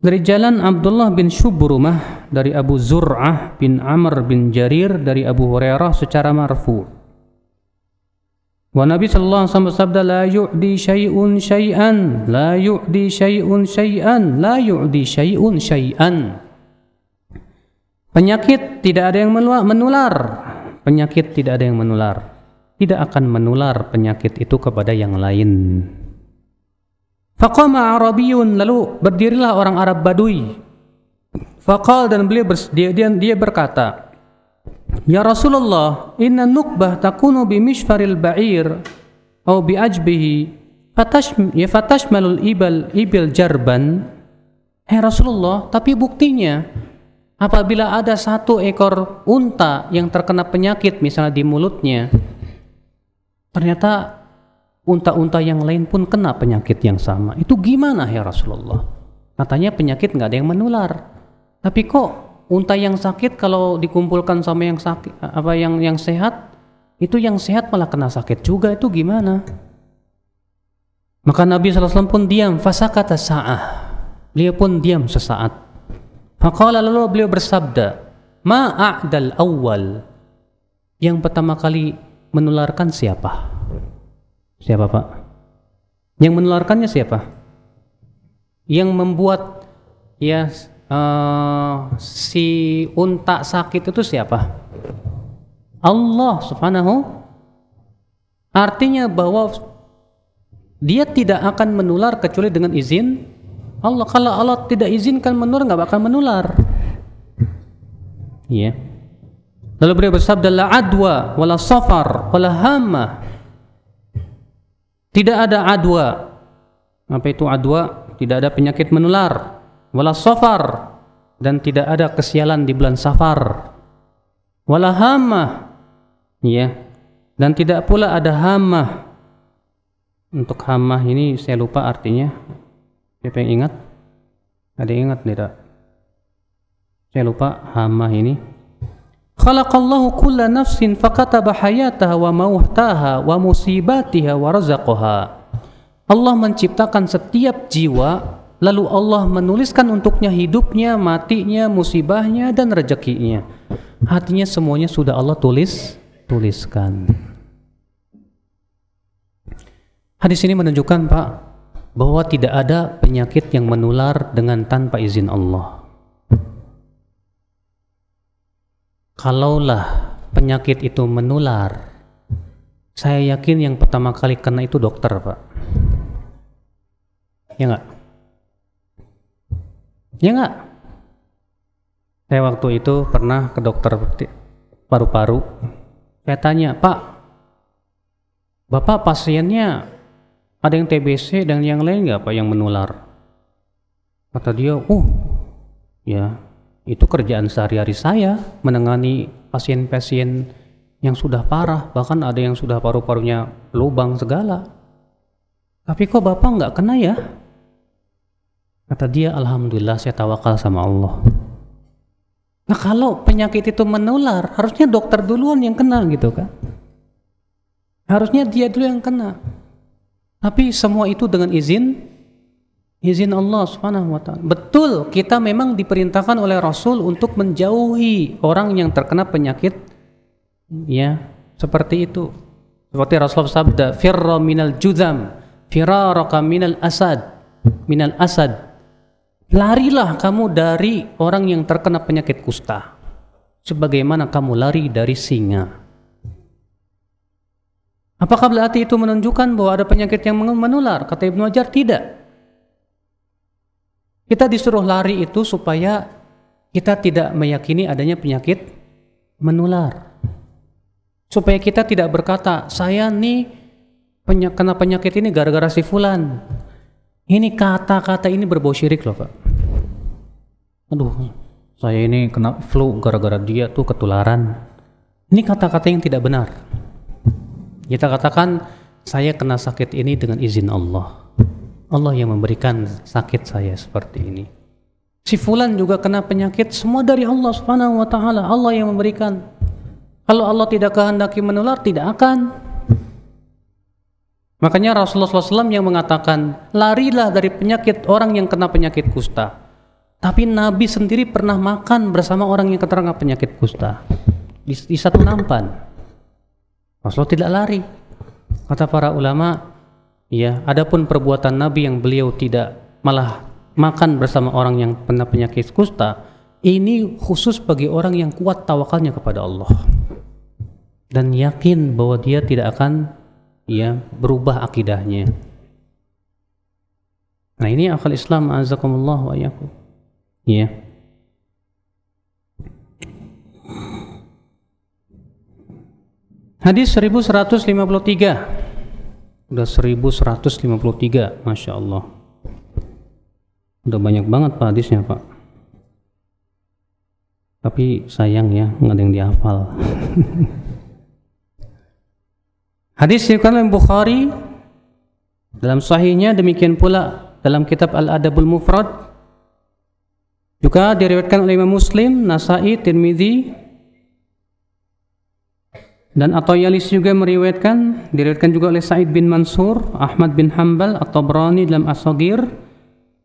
dari jalan Abdullah bin Shubrumah dari Abu Zur'ah bin Amr bin Jarir dari Abu Hurairah secara marfu' Wa Nabi sallallahu alaihi wasallam sabda la yu'di syai'un syai'an la yu'di syai'un syai'an la yu'di syai'un syai'an. Penyakit tidak ada yang menular. Penyakit tidak ada yang menular. Tidak akan menular penyakit itu kepada yang lain. Faqama Arabiyun lalu berdirilah orang Arab Badui. Faqal dan beliau dia, dia berkata, Ya Rasulullah, inna nukbah takunu bimishfaril ba'ir au bi'ajbihi ya fatashmalul ibal ibil jarban Hei eh Rasulullah, tapi buktinya apabila ada satu ekor unta yang terkena penyakit misalnya di mulutnya, ternyata unta-unta yang lain pun kena penyakit yang sama. Itu gimana ya Rasulullah? Katanya penyakit nggak ada yang menular. Tapi kok unta yang sakit kalau dikumpulkan sama yang sakit apa yang yang sehat itu yang sehat malah kena sakit juga itu gimana maka Nabi SAW pun diam fasa kata sa'ah beliau pun diam sesaat maka lalu beliau bersabda ma'a'dal awal yang pertama kali menularkan siapa siapa pak yang menularkannya siapa yang membuat ya Eh, si unta sakit itu siapa? Allah subhanahu artinya bahwa dia tidak akan menular kecuali dengan izin Allah kalau Allah tidak izinkan menular nggak akan menular iya yeah. lalu beliau bersabda la adwa wala safar wala hama tidak ada adwa apa itu adwa tidak ada penyakit menular wala safar dan tidak ada kesialan di bulan safar wala hamah ya dan tidak pula ada hamah untuk hamah ini saya lupa artinya siapa yang ingat ada yang ingat tidak saya lupa hamah ini Khalaqallahu kulla nafsin fakataba hayataha wa mawtaha wa musibatiha wa razaqaha. Allah menciptakan setiap jiwa Lalu Allah menuliskan untuknya hidupnya, matinya, musibahnya, dan rezekinya. Hatinya semuanya sudah Allah tulis, tuliskan. Hadis ini menunjukkan Pak, bahwa tidak ada penyakit yang menular dengan tanpa izin Allah. Kalaulah penyakit itu menular, saya yakin yang pertama kali kena itu dokter Pak. Ya nggak? Ya enggak. Saya waktu itu pernah ke dokter paru-paru. Saya tanya, Pak, Bapak pasiennya ada yang TBC dan yang lain nggak Pak yang menular? Kata dia, oh ya itu kerjaan sehari-hari saya menangani pasien-pasien yang sudah parah, bahkan ada yang sudah paru-parunya lubang segala. Tapi kok Bapak nggak kena ya? Kata dia, Alhamdulillah saya tawakal sama Allah. Nah kalau penyakit itu menular, harusnya dokter duluan yang kena gitu kan. Harusnya dia dulu yang kena. Tapi semua itu dengan izin izin Allah Subhanahu wa taala. Betul, kita memang diperintahkan oleh Rasul untuk menjauhi orang yang terkena penyakit ya seperti itu. Seperti Rasul sabda, "Firra minal judam, firaraka minal asad." Minal asad Larilah kamu dari orang yang terkena penyakit kusta. Sebagaimana kamu lari dari singa. Apakah berarti itu menunjukkan bahwa ada penyakit yang menular? Kata Ibnu Hajar, tidak. Kita disuruh lari itu supaya kita tidak meyakini adanya penyakit menular. Supaya kita tidak berkata, saya nih kena penyakit ini gara-gara si fulan. Ini kata-kata ini berbau syirik loh Pak aduh saya ini kena flu gara-gara dia tuh ketularan ini kata-kata yang tidak benar kita katakan saya kena sakit ini dengan izin Allah Allah yang memberikan sakit saya seperti ini si fulan juga kena penyakit semua dari Allah subhanahu wa ta'ala Allah yang memberikan kalau Allah tidak kehendaki menular tidak akan Makanya Rasulullah SAW yang mengatakan, larilah dari penyakit orang yang kena penyakit kusta. Tapi Nabi sendiri pernah makan bersama orang yang keterangan penyakit kusta di, di satu nampan. Rasulullah tidak lari. Kata para ulama, ya, adapun perbuatan Nabi yang beliau tidak malah makan bersama orang yang pernah penyakit kusta, ini khusus bagi orang yang kuat tawakalnya kepada Allah dan yakin bahwa dia tidak akan ya berubah akidahnya. Nah ini akal Islam azakumullah wa iyyakum ya yeah. Hadis 1153 Udah 1153 Masya Allah Udah banyak banget Pak hadisnya Pak Tapi sayang ya nggak ada yang dihafal *laughs* Hadis diriwayatkan oleh Bukhari dalam sahihnya demikian pula dalam kitab Al-Adabul Mufrad juga diriwayatkan oleh Imam Muslim, Nasai, Tirmidzi dan At-Tayalis juga meriwayatkan, diriwayatkan juga oleh Said bin Mansur, Ahmad bin Hambal, atau Brani dalam as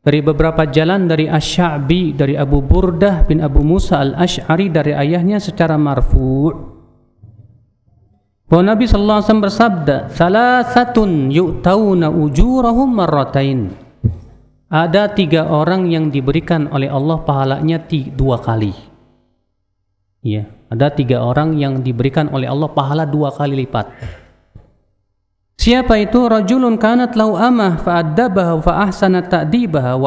dari beberapa jalan dari Asy'abi dari Abu Burdah bin Abu Musa Al-Asy'ari dari ayahnya secara marfu'. Bahwa Nabi sallallahu alaihi wasallam bersabda, "Salasatun yu'tauna ujurahum marratain." ada tiga orang yang diberikan oleh Allah pahalanya dua kali. Ya, ada tiga orang yang diberikan oleh Allah pahala dua kali lipat. Siapa itu? Rajulun kanat lau amah fa'addabaha ahsana ta'dibaha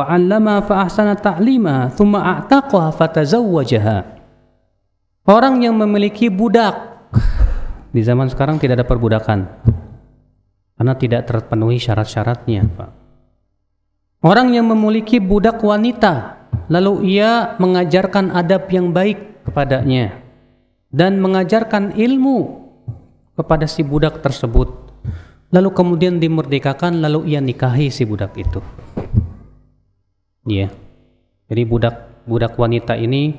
fa ahsana ta'lima thumma a'taqaha fatazawwajaha. Orang yang memiliki budak di zaman sekarang tidak ada perbudakan karena tidak terpenuhi syarat-syaratnya, Pak Orang yang memiliki budak wanita, lalu ia mengajarkan adab yang baik kepadanya dan mengajarkan ilmu kepada si budak tersebut. Lalu kemudian dimerdekakan, lalu ia nikahi si budak itu. Iya. Jadi budak budak wanita ini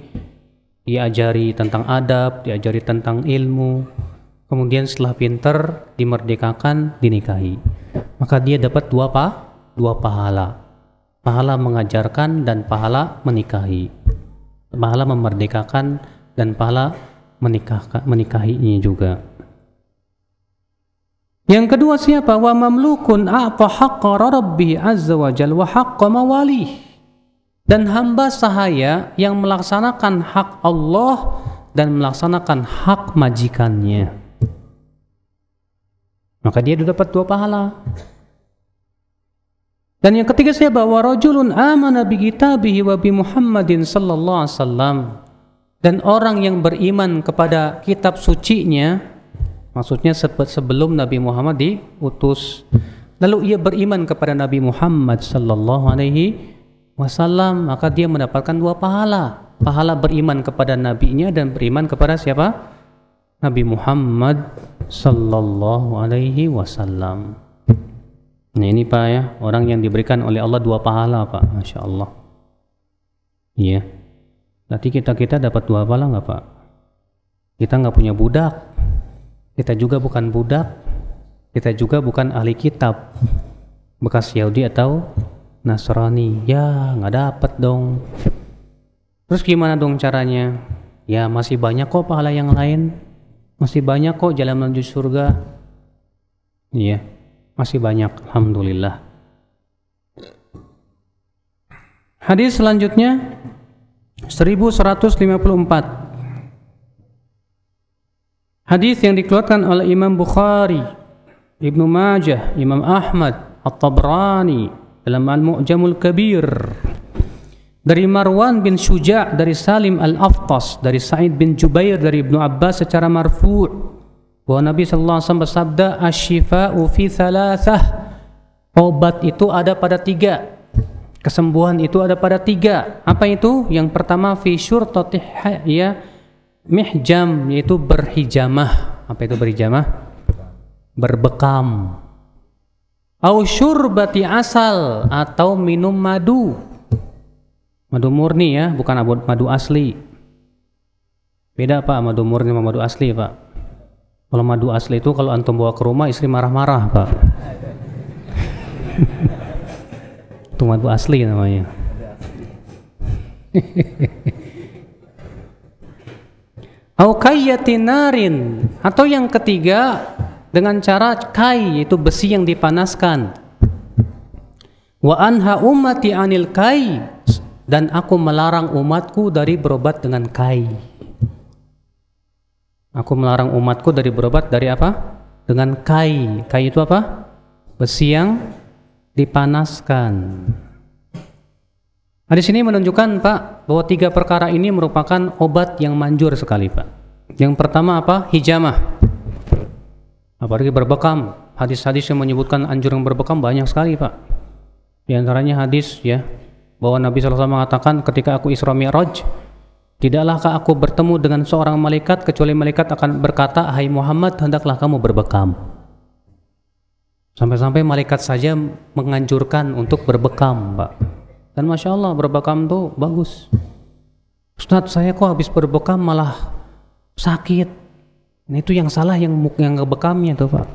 diajari tentang adab, diajari tentang ilmu. Kemudian setelah pinter dimerdekakan, dinikahi. Maka dia dapat dua pa, dua pahala pahala mengajarkan dan pahala menikahi pahala memerdekakan dan pahala menikahkan menikahinya juga yang kedua siapa wa mamlukun apa hak rabbi azza wa jal wa haqqa mawalih dan hamba sahaya yang melaksanakan hak Allah dan melaksanakan hak majikannya maka dia dapat dua pahala dan yang ketiga saya bahwa rajulun amana bi kitabihi wa bi Muhammadin sallallahu alaihi wasallam. Dan orang yang beriman kepada kitab sucinya, maksudnya sebelum Nabi Muhammad diutus, lalu ia beriman kepada Nabi Muhammad sallallahu alaihi wasallam, maka dia mendapatkan dua pahala. Pahala beriman kepada nabi nya dan beriman kepada siapa? Nabi Muhammad sallallahu alaihi wasallam. Nah ini Pak ya, orang yang diberikan oleh Allah dua pahala Pak, Masya Allah. Iya. nanti kita-kita dapat dua pahala nggak Pak? Kita nggak punya budak, kita juga bukan budak, kita juga bukan ahli kitab, bekas Yahudi atau Nasrani. Ya nggak dapat dong. Terus gimana dong caranya? Ya masih banyak kok pahala yang lain, masih banyak kok jalan menuju surga. Iya masih banyak alhamdulillah hadis selanjutnya 1154 Hadis yang dikeluarkan oleh Imam Bukhari, Ibnu Majah, Imam Ahmad, At-Tabrani dalam Al-Mu'jamul Kabir dari Marwan bin Suja dari Salim Al-Aftas dari Sa'id bin Jubair dari Ibnu Abbas secara marfu' bahwa Nabi Shallallahu alaihi wasallam bersabda Ashifa Ufi Salasah obat itu ada pada tiga kesembuhan itu ada pada tiga apa itu yang pertama fisur syurtatih ya mihjam yaitu berhijamah apa itu berhijamah berbekam au bati asal atau minum madu madu murni ya bukan madu asli beda pak madu murni sama madu asli pak kalau madu asli itu kalau antum bawa ke rumah istri marah-marah, Pak. *laughs* itu madu asli namanya. *laughs* Au kayyatinarin atau yang ketiga dengan cara kai yaitu besi yang dipanaskan. Wa anha ummati anil kai dan aku melarang umatku dari berobat dengan kai. Aku melarang umatku dari berobat dari apa? Dengan kai. Kai itu apa? Besi yang dipanaskan. Nah, di sini menunjukkan Pak bahwa tiga perkara ini merupakan obat yang manjur sekali Pak. Yang pertama apa? Hijamah. Apalagi berbekam. Hadis-hadis yang menyebutkan anjuran berbekam banyak sekali Pak. Di antaranya hadis ya bahwa Nabi SAW mengatakan ketika aku Isra Mi'raj Tidaklah aku bertemu dengan seorang malaikat kecuali malaikat akan berkata, "Hai Muhammad, hendaklah kamu berbekam." Sampai-sampai malaikat saja menganjurkan untuk berbekam, Pak. Dan Masya Allah, berbekam tuh bagus. Ustaz, saya kok habis berbekam malah sakit. Nah, itu yang salah yang yang kebekamnya tuh, Pak.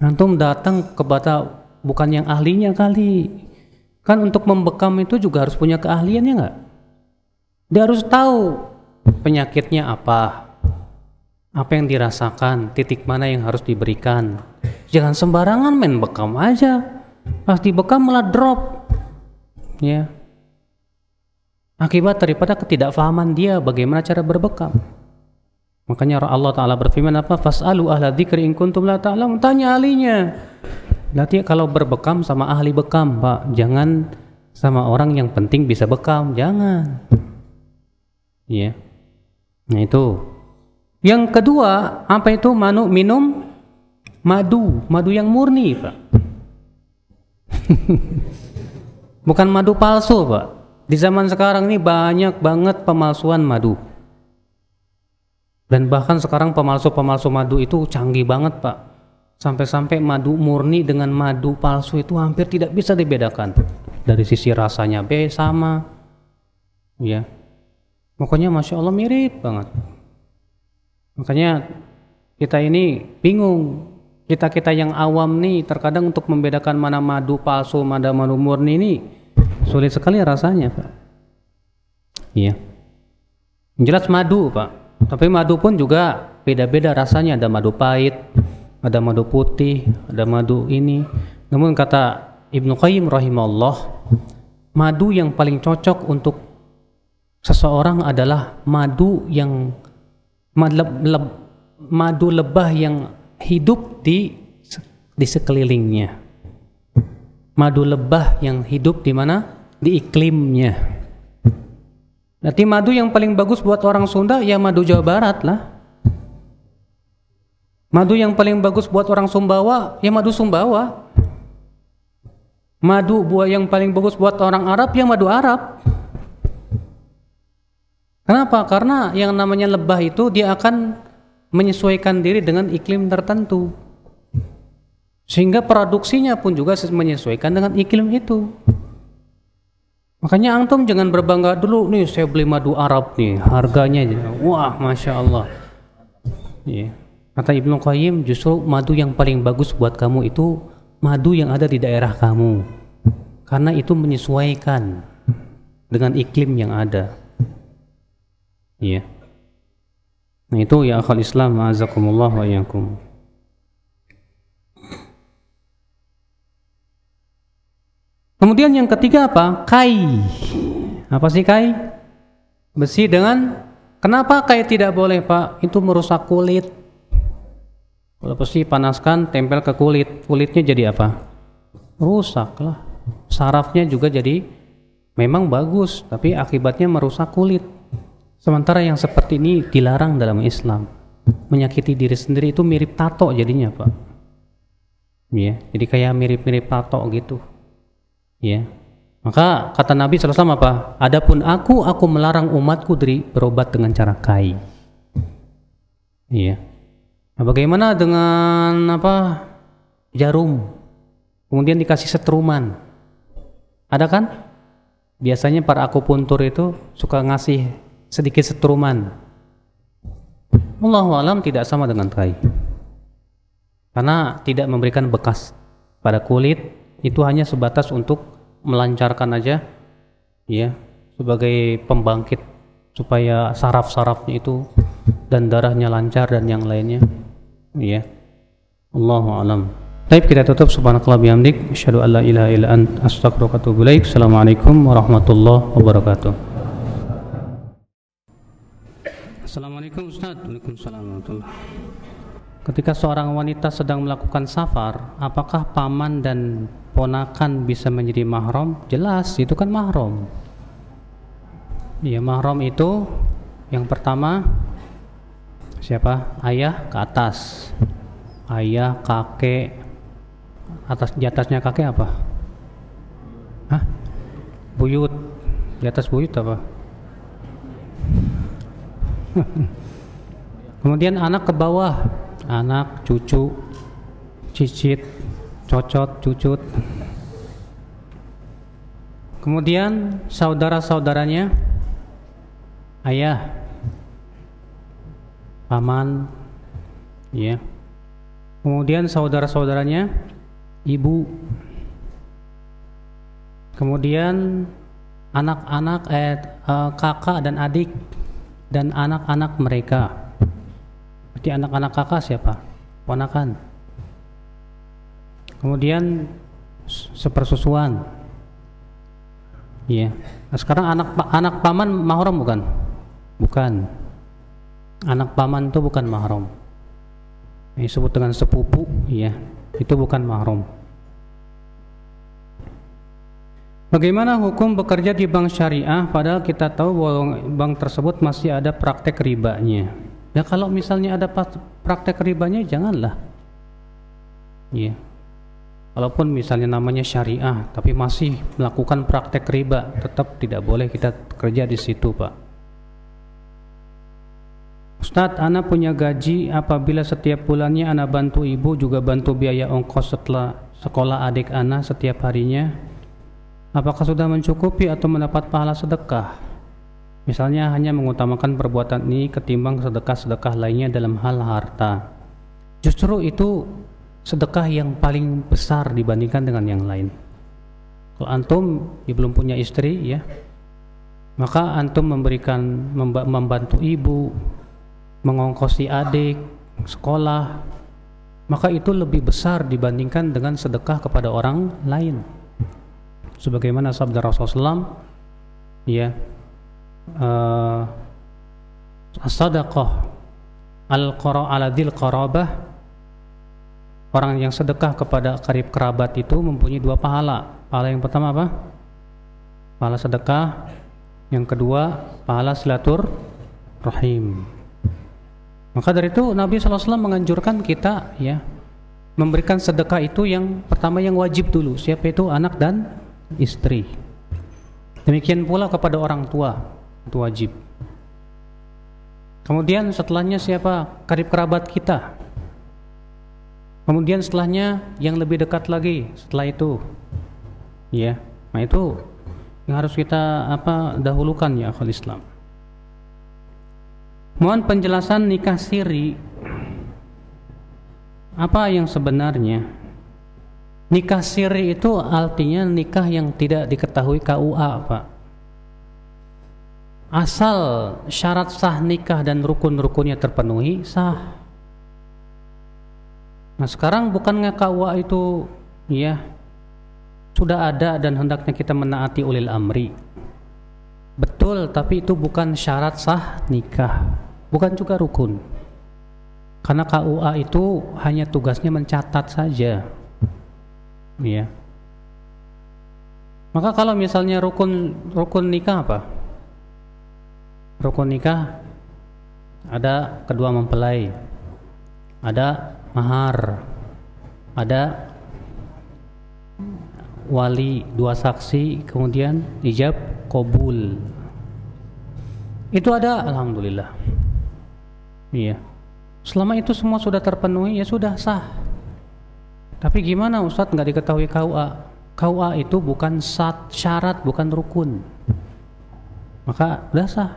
Antum datang ke bata bukan yang ahlinya kali. Kan untuk membekam itu juga harus punya keahliannya nggak? Dia harus tahu penyakitnya apa, apa yang dirasakan, titik mana yang harus diberikan. Jangan sembarangan main bekam aja. Pasti bekam malah drop. Ya. Akibat daripada ketidakfahaman dia bagaimana cara berbekam. Makanya Allah Ta'ala berfirman apa? Fas'alu ahla dzikri in kuntum la ta'lamun. Tanya ahlinya. Nanti kalau berbekam sama ahli bekam, Pak. Jangan sama orang yang penting bisa bekam. Jangan. Ya. Nah itu. Yang kedua, apa itu manu minum madu, madu yang murni, Pak. *laughs* Bukan madu palsu, Pak. Di zaman sekarang ini banyak banget pemalsuan madu. Dan bahkan sekarang pemalsu-pemalsu madu itu canggih banget, Pak. Sampai-sampai madu murni dengan madu palsu itu hampir tidak bisa dibedakan. Dari sisi rasanya B sama. Ya, Makanya Masya Allah mirip banget. Makanya kita ini bingung. Kita-kita yang awam nih terkadang untuk membedakan mana madu palsu, mana madu murni ini sulit sekali rasanya Pak. Iya. Jelas madu Pak. Tapi madu pun juga beda-beda rasanya. Ada madu pahit, ada madu putih, ada madu ini. Namun kata Ibnu Qayyim rahimahullah, madu yang paling cocok untuk seseorang adalah madu yang madu lebah yang hidup di di sekelilingnya. Madu lebah yang hidup di mana? Di iklimnya. Nanti madu yang paling bagus buat orang Sunda ya madu Jawa Barat lah. Madu yang paling bagus buat orang Sumbawa ya madu Sumbawa. Madu buah yang paling bagus buat orang Arab ya madu Arab. Kenapa? Karena yang namanya lebah itu dia akan menyesuaikan diri dengan iklim tertentu. Sehingga produksinya pun juga menyesuaikan dengan iklim itu. Makanya antum jangan berbangga dulu nih saya beli madu Arab nih harganya wah masya Allah. Iya. Kata Ibnu Qayyim justru madu yang paling bagus buat kamu itu madu yang ada di daerah kamu karena itu menyesuaikan dengan iklim yang ada. Iya. Nah itu ya akal Islam azakumullah wa yakum. Kemudian yang ketiga apa? Kai. Apa sih kai? Besi dengan Kenapa kai tidak boleh, Pak? Itu merusak kulit. Kalau besi panaskan, tempel ke kulit. Kulitnya jadi apa? Rusak lah. Sarafnya juga jadi memang bagus, tapi akibatnya merusak kulit. Sementara yang seperti ini dilarang dalam Islam. Menyakiti diri sendiri itu mirip tato jadinya, Pak. Ya, jadi kayak mirip-mirip tato gitu. Ya. Maka kata Nabi SAW apa? Adapun aku, aku melarang umatku dari berobat dengan cara kai. Iya. Nah, bagaimana dengan apa? Jarum. Kemudian dikasih setruman. Ada kan? Biasanya para akupuntur itu suka ngasih sedikit setruman. Allah alam tidak sama dengan tai. Karena tidak memberikan bekas pada kulit itu hanya sebatas untuk melancarkan aja ya sebagai pembangkit supaya saraf-sarafnya itu dan darahnya lancar dan yang lainnya ya Allah alam Baik kita tutup subhanakallah bihamdik asyhadu an la ilaha illa ant astaghfiruka wa atubu ilaik. Assalamualaikum warahmatullahi wabarakatuh. Ustaz. Waalaikumsalam Ketika seorang wanita sedang melakukan safar, apakah paman dan ponakan bisa menjadi mahram? Jelas, itu kan mahram. Ya, mahram itu yang pertama siapa? Ayah ke atas. Ayah, kakek, atas di atasnya kakek apa? Hah? Buyut. Di atas buyut apa? *laughs* kemudian anak ke bawah anak cucu cicit cocot cucut kemudian saudara-saudaranya ayah paman ya kemudian saudara-saudaranya ibu kemudian anak-anak eh, eh kakak dan adik dan anak-anak mereka Berarti anak-anak kakak siapa? Ponakan. Kemudian sepersusuan. Iya. Nah, sekarang anak anak paman mahram bukan? Bukan. Anak paman itu bukan mahram. Ini Disebut dengan sepupu, ya. Itu bukan mahram. Bagaimana hukum bekerja di bank syariah padahal kita tahu bahwa bank tersebut masih ada praktek ribanya? Ya kalau misalnya ada praktek ribanya janganlah. Ya. Walaupun misalnya namanya syariah tapi masih melakukan praktek riba, tetap tidak boleh kita kerja di situ, Pak. Ustadz, Ana punya gaji apabila setiap bulannya Ana bantu ibu juga bantu biaya ongkos setelah sekolah adik Ana setiap harinya. Apakah sudah mencukupi atau mendapat pahala sedekah? Misalnya hanya mengutamakan perbuatan ini ketimbang sedekah-sedekah lainnya dalam hal harta. Justru itu sedekah yang paling besar dibandingkan dengan yang lain. Kalau antum ya belum punya istri ya, maka antum memberikan membantu ibu, mengongkosi adik, sekolah, maka itu lebih besar dibandingkan dengan sedekah kepada orang lain. Sebagaimana sabda Rasulullah, SAW, ya, uh, eh, sadaqah al ala dil qarabah orang yang sedekah kepada karib kerabat itu mempunyai dua pahala pahala yang pertama apa pahala sedekah yang kedua pahala silatur rahim maka dari itu Nabi SAW menganjurkan kita ya memberikan sedekah itu yang pertama yang wajib dulu siapa itu anak dan istri demikian pula kepada orang tua itu wajib kemudian setelahnya siapa karib kerabat kita kemudian setelahnya yang lebih dekat lagi setelah itu ya nah itu yang harus kita apa dahulukan ya akhul Islam mohon penjelasan nikah siri apa yang sebenarnya nikah siri itu artinya nikah yang tidak diketahui KUA Pak asal syarat sah nikah dan rukun-rukunnya terpenuhi sah nah sekarang bukannya kua itu ya sudah ada dan hendaknya kita menaati ulil amri betul tapi itu bukan syarat sah nikah bukan juga rukun karena KUA itu hanya tugasnya mencatat saja ya maka kalau misalnya rukun rukun nikah apa rukun nikah ada kedua mempelai, ada mahar, ada wali dua saksi, kemudian ijab kobul. Itu ada, alhamdulillah. Iya. Selama itu semua sudah terpenuhi ya sudah sah. Tapi gimana Ustadz nggak diketahui KUA? KUA itu bukan syarat, bukan rukun. Maka sudah sah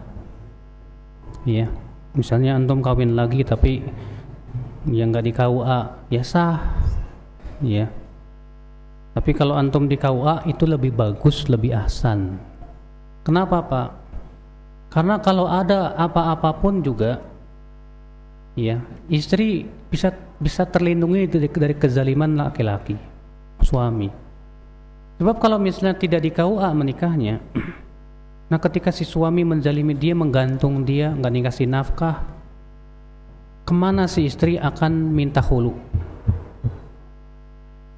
ya misalnya antum kawin lagi tapi yang nggak di KUA ya sah ya tapi kalau antum di KUA itu lebih bagus lebih asan. kenapa pak karena kalau ada apa-apapun juga ya istri bisa bisa terlindungi dari, dari kezaliman laki-laki suami sebab kalau misalnya tidak di KUA menikahnya *clears throat* Nah ketika si suami menjalimi dia, menggantung dia, nggak dikasih nafkah, kemana si istri akan minta hulu?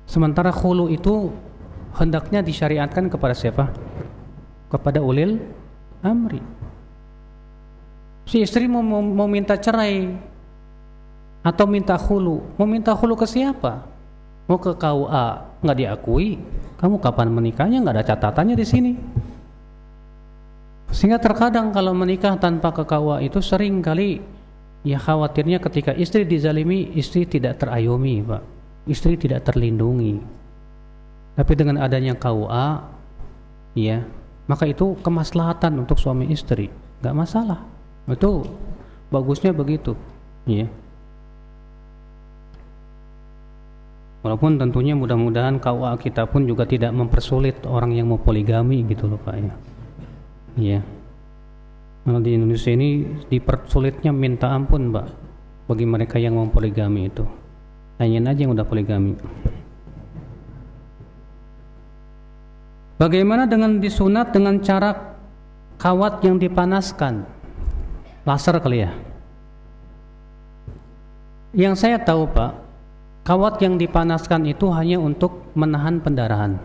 Sementara hulu itu hendaknya disyariatkan kepada siapa? Kepada ulil amri. Si istri mau, mau, mau minta cerai atau minta hulu, mau minta hulu ke siapa? Mau ke KUA nggak diakui? Kamu kapan menikahnya nggak ada catatannya di sini? Sehingga terkadang kalau menikah tanpa kekawa itu sering kali ya khawatirnya ketika istri dizalimi, istri tidak terayomi, Pak. Istri tidak terlindungi. Tapi dengan adanya KUA ya, maka itu kemaslahatan untuk suami istri, nggak masalah. Itu bagusnya begitu, ya. Walaupun tentunya mudah-mudahan KUA kita pun juga tidak mempersulit orang yang mau poligami gitu loh Pak ya. Iya. kalau di Indonesia ini dipersulitnya minta ampun, Pak, bagi mereka yang poligami itu. Tanyain aja yang udah poligami. Bagaimana dengan disunat dengan cara kawat yang dipanaskan? Laser kali ya. Yang saya tahu, Pak, kawat yang dipanaskan itu hanya untuk menahan pendarahan.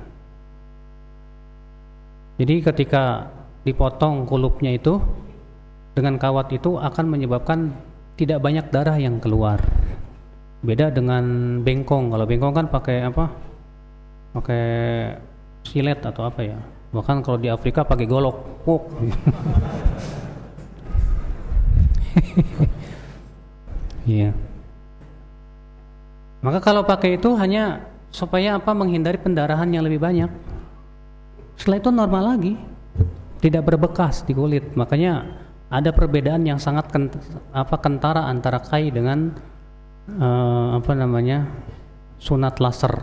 Jadi ketika dipotong kulupnya itu dengan kawat itu akan menyebabkan tidak banyak darah yang keluar. Beda dengan bengkong. Kalau bengkong kan pakai apa? Pakai silet atau apa ya? Bahkan kalau di Afrika pakai golok. *laughs* Iya. Maka kalau pakai itu hanya supaya apa menghindari pendarahan yang lebih banyak. Setelah itu normal lagi tidak berbekas di kulit. Makanya ada perbedaan yang sangat kent apa kentara antara kai dengan uh, apa namanya sunat laser.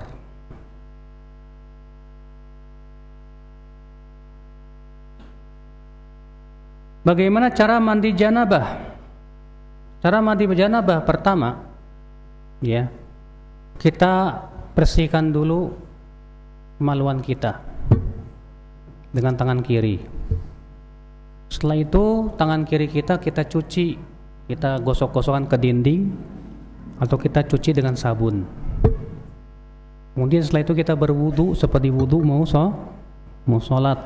Bagaimana cara mandi janabah? Cara mandi janabah pertama, ya kita bersihkan dulu kemaluan kita dengan tangan kiri. Setelah itu tangan kiri kita kita cuci, kita gosok-gosokan ke dinding atau kita cuci dengan sabun. Kemudian setelah itu kita berwudu seperti wudu mau so, mau sholat.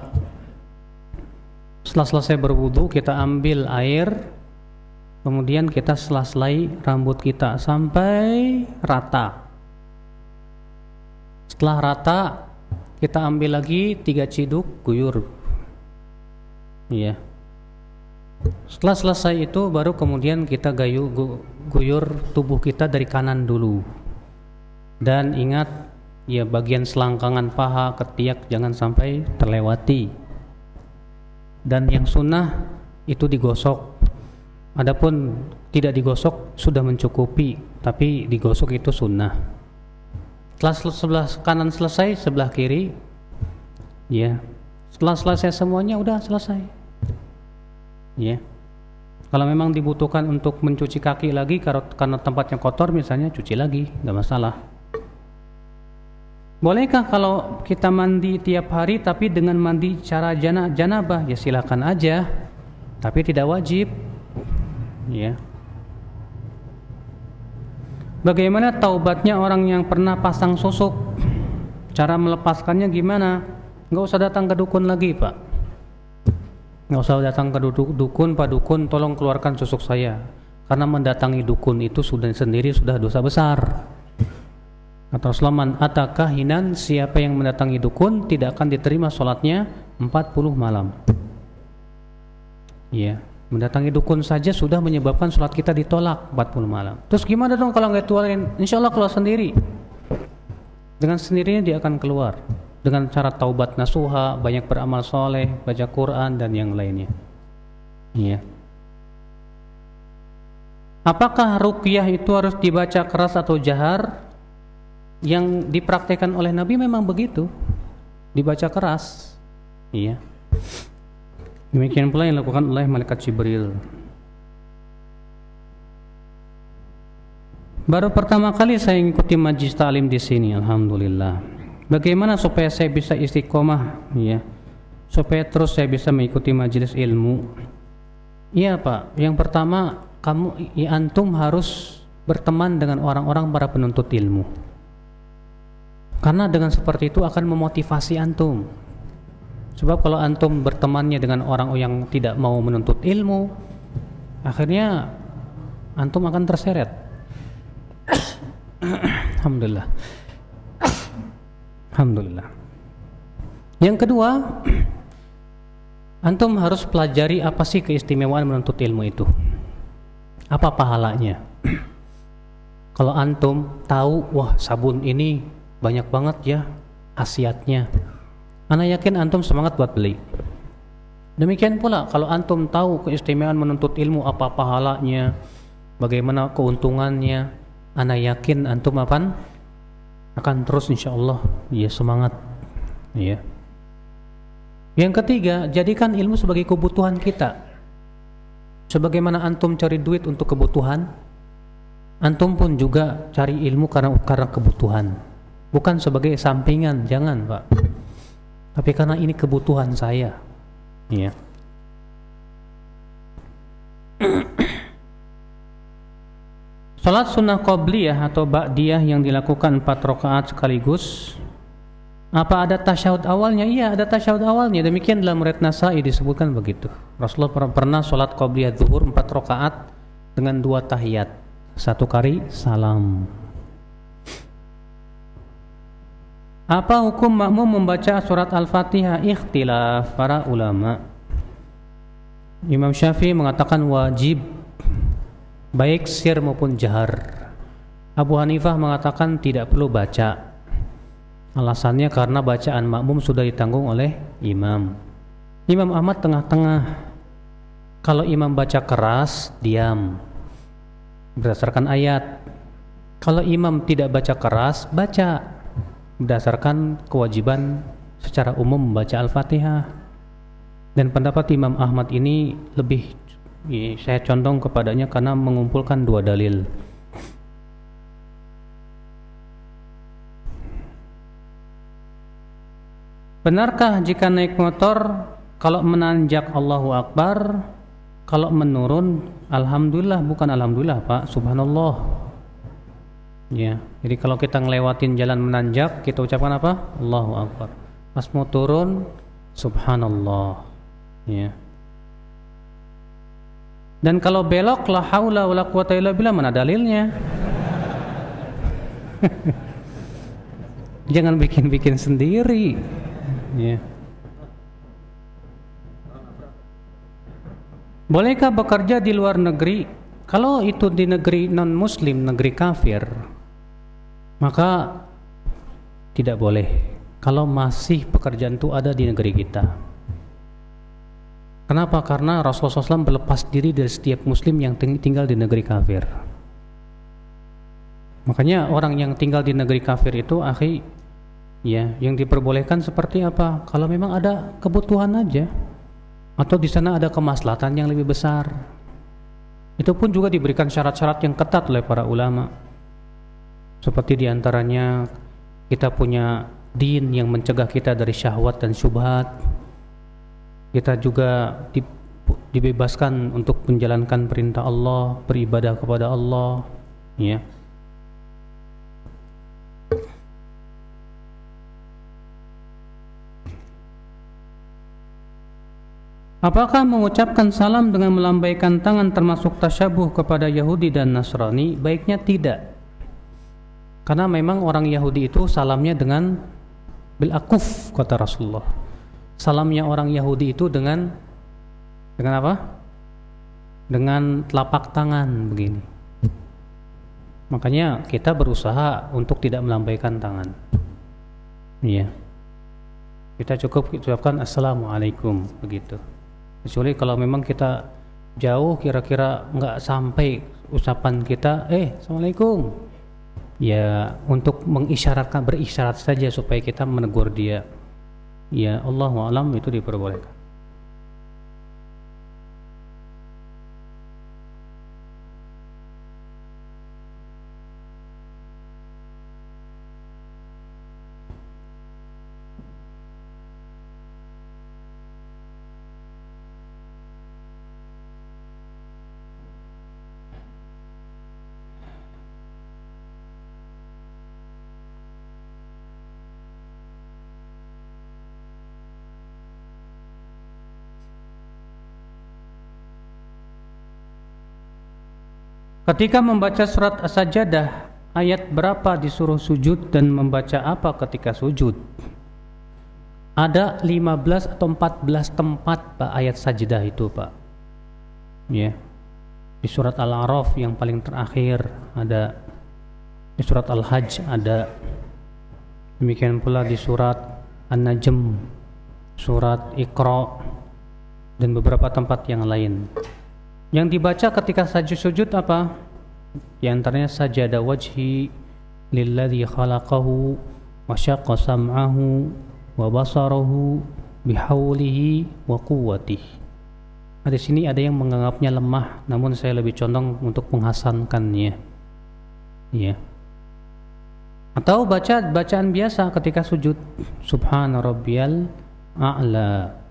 Setelah selesai berwudu kita ambil air, kemudian kita selai rambut kita sampai rata. Setelah rata kita ambil lagi tiga ciduk guyur ya setelah selesai itu baru kemudian kita gayu gu, guyur tubuh kita dari kanan dulu dan ingat ya bagian selangkangan paha ketiak jangan sampai terlewati dan yang sunnah itu digosok adapun tidak digosok sudah mencukupi tapi digosok itu sunnah setelah sebelah kanan selesai sebelah kiri ya setelah selesai semuanya udah selesai ya kalau memang dibutuhkan untuk mencuci kaki lagi karena tempatnya kotor misalnya cuci lagi nggak masalah Bolehkah kalau kita mandi tiap hari tapi dengan mandi cara jana, janabah? Ya silakan aja. Tapi tidak wajib. Ya. Bagaimana taubatnya orang yang pernah pasang susuk? Cara melepaskannya gimana? Nggak usah datang ke dukun lagi, Pak. Nggak usah datang ke dukun, Pak Dukun, tolong keluarkan susuk saya. Karena mendatangi dukun itu sudah sendiri sudah dosa besar. Atau selaman ataka hinan siapa yang mendatangi dukun tidak akan diterima sholatnya 40 malam. Iya. Yeah. Mendatangi dukun saja sudah menyebabkan sholat kita ditolak 40 malam. Terus gimana dong kalau nggak tuarin? Insya Allah keluar sendiri. Dengan sendirinya dia akan keluar. Dengan cara taubat nasuha, banyak beramal soleh, baca Quran, dan yang lainnya. Iya. Apakah ruqyah itu harus dibaca keras atau jahar? Yang dipraktekkan oleh Nabi memang begitu. Dibaca keras. Iya. Demikian pula yang dilakukan oleh malaikat Jibril. Baru pertama kali saya mengikuti majlis talim di sini, alhamdulillah. Bagaimana supaya saya bisa istiqomah, ya? Supaya terus saya bisa mengikuti majlis ilmu. Iya, Pak. Yang pertama, kamu ya antum harus berteman dengan orang-orang para penuntut ilmu. Karena dengan seperti itu akan memotivasi antum. Sebab kalau antum bertemannya dengan orang yang tidak mau menuntut ilmu, akhirnya antum akan terseret. *coughs* Alhamdulillah. Alhamdulillah. Yang kedua, *coughs* antum harus pelajari apa sih keistimewaan menuntut ilmu itu. Apa pahalanya? *coughs* kalau antum tahu, wah sabun ini banyak banget ya khasiatnya Anak yakin antum semangat buat beli. Demikian pula kalau antum tahu keistimewaan menuntut ilmu apa pahalanya, bagaimana keuntungannya, anak yakin antum apa? akan terus insya Allah ya semangat ya. Yang ketiga, jadikan ilmu sebagai kebutuhan kita. Sebagaimana antum cari duit untuk kebutuhan, antum pun juga cari ilmu karena karena kebutuhan, bukan sebagai sampingan. Jangan, Pak tapi karena ini kebutuhan saya ya Salat sunnah qobliyah atau ba'diyah yang dilakukan empat rakaat sekaligus apa ada tasyahud awalnya? Iya ada tasyahud awalnya demikian dalam riwayat Nasai disebutkan begitu Rasulullah pernah sholat qobliyah zuhur empat rakaat dengan dua tahiyat satu kali salam Apa hukum makmum membaca surat Al-Fatihah? Ikhtilaf para ulama. Imam Syafi'i mengatakan wajib baik sir maupun jahar. Abu Hanifah mengatakan tidak perlu baca. Alasannya karena bacaan makmum sudah ditanggung oleh imam. Imam Ahmad tengah-tengah. Kalau imam baca keras, diam. Berdasarkan ayat. Kalau imam tidak baca keras, baca berdasarkan kewajiban secara umum membaca Al-Fatihah. Dan pendapat Imam Ahmad ini lebih saya condong kepadanya karena mengumpulkan dua dalil. Benarkah jika naik motor kalau menanjak Allahu Akbar, kalau menurun alhamdulillah bukan alhamdulillah Pak, subhanallah. Ya. Jadi kalau kita ngelewatin jalan menanjak, kita ucapkan apa? Allahu Akbar. Pas mau turun, subhanallah. Ya. Dan kalau belok la haula wala quwata illa billah mana dalilnya? *laughs* Jangan bikin-bikin sendiri. Ya. Bolehkah bekerja di luar negeri? Kalau itu di negeri non muslim, negeri kafir, maka tidak boleh kalau masih pekerjaan itu ada di negeri kita. Kenapa? Karena Rasulullah SAW berlepas diri dari setiap muslim yang tinggal di negeri kafir. Makanya orang yang tinggal di negeri kafir itu akhi ya, yang diperbolehkan seperti apa? Kalau memang ada kebutuhan aja atau di sana ada kemaslahatan yang lebih besar. Itu pun juga diberikan syarat-syarat yang ketat oleh para ulama. Seperti diantaranya kita punya din yang mencegah kita dari syahwat dan syubhat. Kita juga di, dibebaskan untuk menjalankan perintah Allah, beribadah kepada Allah, ya. Apakah mengucapkan salam dengan melambaikan tangan termasuk tasyabuh kepada Yahudi dan Nasrani? Baiknya tidak. Karena memang orang Yahudi itu salamnya dengan bil akuf kata Rasulullah. Salamnya orang Yahudi itu dengan dengan apa? Dengan telapak tangan begini. Makanya kita berusaha untuk tidak melambaikan tangan. Iya. Kita cukup ucapkan assalamualaikum begitu. Kecuali kalau memang kita jauh kira-kira nggak sampai ucapan kita, eh assalamualaikum ya untuk mengisyaratkan berisyarat saja supaya kita menegur dia ya Allah alam itu diperbolehkan Ketika membaca surat As-Sajdah ayat berapa disuruh sujud dan membaca apa ketika sujud? Ada 15 atau 14 tempat Pak ayat sajdah itu Pak. Ya. Di surat Al-A'raf yang paling terakhir ada di surat Al-Hajj ada demikian pula di surat An-Najm, surat Iqra dan beberapa tempat yang lain. Yang dibaca ketika sujud sujud apa? Di antaranya sajada wajhi lilladzi khalaqahu wa syaqqa sam'ahu wa basarahu bihaulihi wa quwwatihi. ada nah, sini ada yang menganggapnya lemah, namun saya lebih condong untuk menghasankannya. Ya. Atau baca bacaan biasa ketika sujud. Subhana rabbiyal a'la.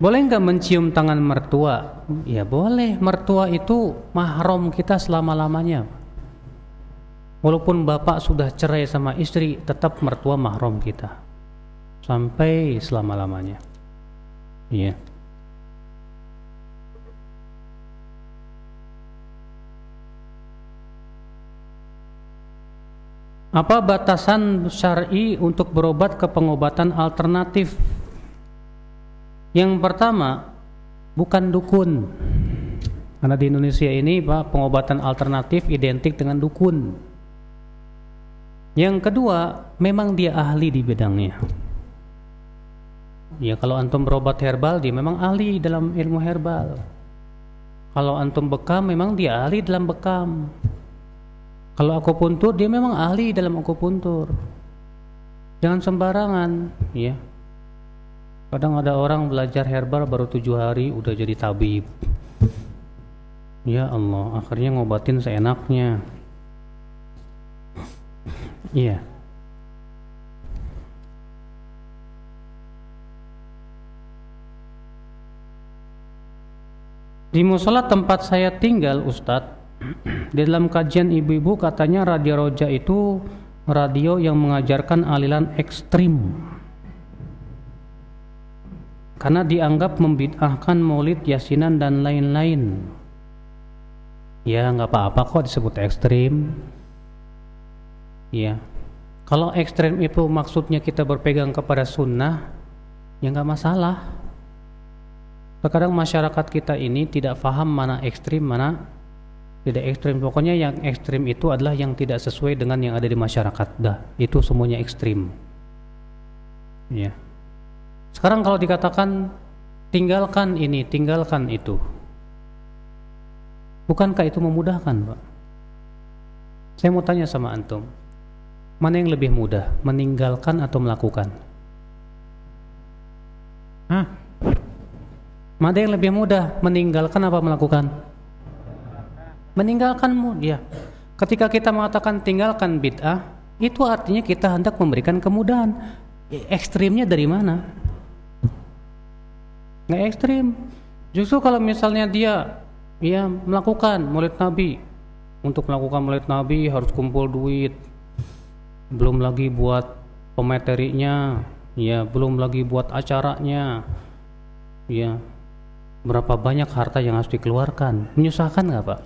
Boleh nggak mencium tangan mertua? Ya boleh, mertua itu mahram kita selama-lamanya. Walaupun bapak sudah cerai sama istri, tetap mertua mahram kita. Sampai selama-lamanya. Iya. Yeah. Apa batasan syar'i untuk berobat ke pengobatan alternatif yang pertama, bukan dukun. Karena di Indonesia ini Pak, pengobatan alternatif identik dengan dukun. Yang kedua, memang dia ahli di bidangnya. Ya kalau antum berobat herbal dia memang ahli dalam ilmu herbal. Kalau antum bekam memang dia ahli dalam bekam. Kalau akupuntur dia memang ahli dalam akupuntur. Jangan sembarangan, ya Kadang ada orang belajar herbal baru tujuh hari udah jadi tabib. Ya Allah, akhirnya ngobatin seenaknya. Iya. yeah. Di musola tempat saya tinggal Ustadz, *clears throat* di dalam kajian ibu-ibu katanya radio roja itu radio yang mengajarkan aliran ekstrim karena dianggap membid'ahkan maulid yasinan dan lain-lain ya nggak apa-apa kok disebut ekstrim ya kalau ekstrim itu maksudnya kita berpegang kepada sunnah ya nggak masalah terkadang masyarakat kita ini tidak faham mana ekstrim mana tidak ekstrim pokoknya yang ekstrim itu adalah yang tidak sesuai dengan yang ada di masyarakat dah itu semuanya ekstrim ya yeah. Sekarang kalau dikatakan tinggalkan ini, tinggalkan itu. Bukankah itu memudahkan, Pak? Saya mau tanya sama antum. Mana yang lebih mudah, meninggalkan atau melakukan? Hah? Mana yang lebih mudah, meninggalkan apa melakukan? Meninggalkan ya. Ketika kita mengatakan tinggalkan bid'ah, itu artinya kita hendak memberikan kemudahan. Eh, ekstrimnya dari mana? nggak ekstrim justru kalau misalnya dia ya melakukan mulut nabi untuk melakukan mulut nabi harus kumpul duit belum lagi buat pematerinya ya belum lagi buat acaranya ya berapa banyak harta yang harus dikeluarkan menyusahkan nggak pak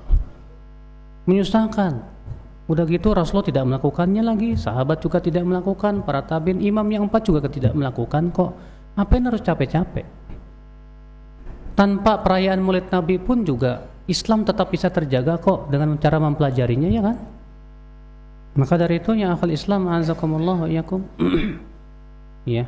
menyusahkan udah gitu Rasulullah tidak melakukannya lagi sahabat juga tidak melakukan para tabin imam yang empat juga tidak melakukan kok apa yang harus capek-capek tanpa perayaan mulut Nabi pun juga Islam tetap bisa terjaga kok dengan cara mempelajarinya ya kan maka dari itu ya akal Islam wa yakum *clears throat* ya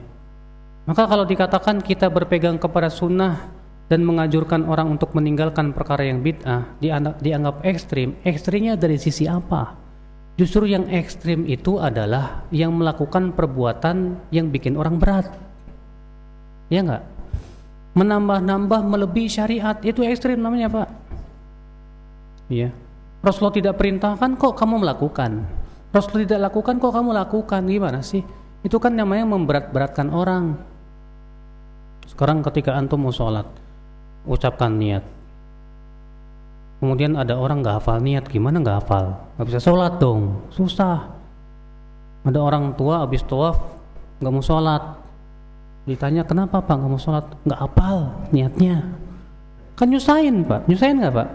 maka kalau dikatakan kita berpegang kepada sunnah dan mengajurkan orang untuk meninggalkan perkara yang bid'ah dianggap, ekstrim ekstrimnya dari sisi apa justru yang ekstrim itu adalah yang melakukan perbuatan yang bikin orang berat ya enggak? menambah-nambah melebihi syariat itu ekstrim namanya pak ya Rasulullah tidak perintahkan kok kamu melakukan Rasulullah tidak lakukan kok kamu lakukan gimana sih itu kan namanya memberat-beratkan orang sekarang ketika antum mau sholat ucapkan niat kemudian ada orang nggak hafal niat gimana nggak hafal nggak bisa sholat dong susah ada orang tua habis tawaf nggak mau sholat ditanya kenapa pak nggak mau sholat nggak apal niatnya kan nyusahin pak nyusahin nggak pak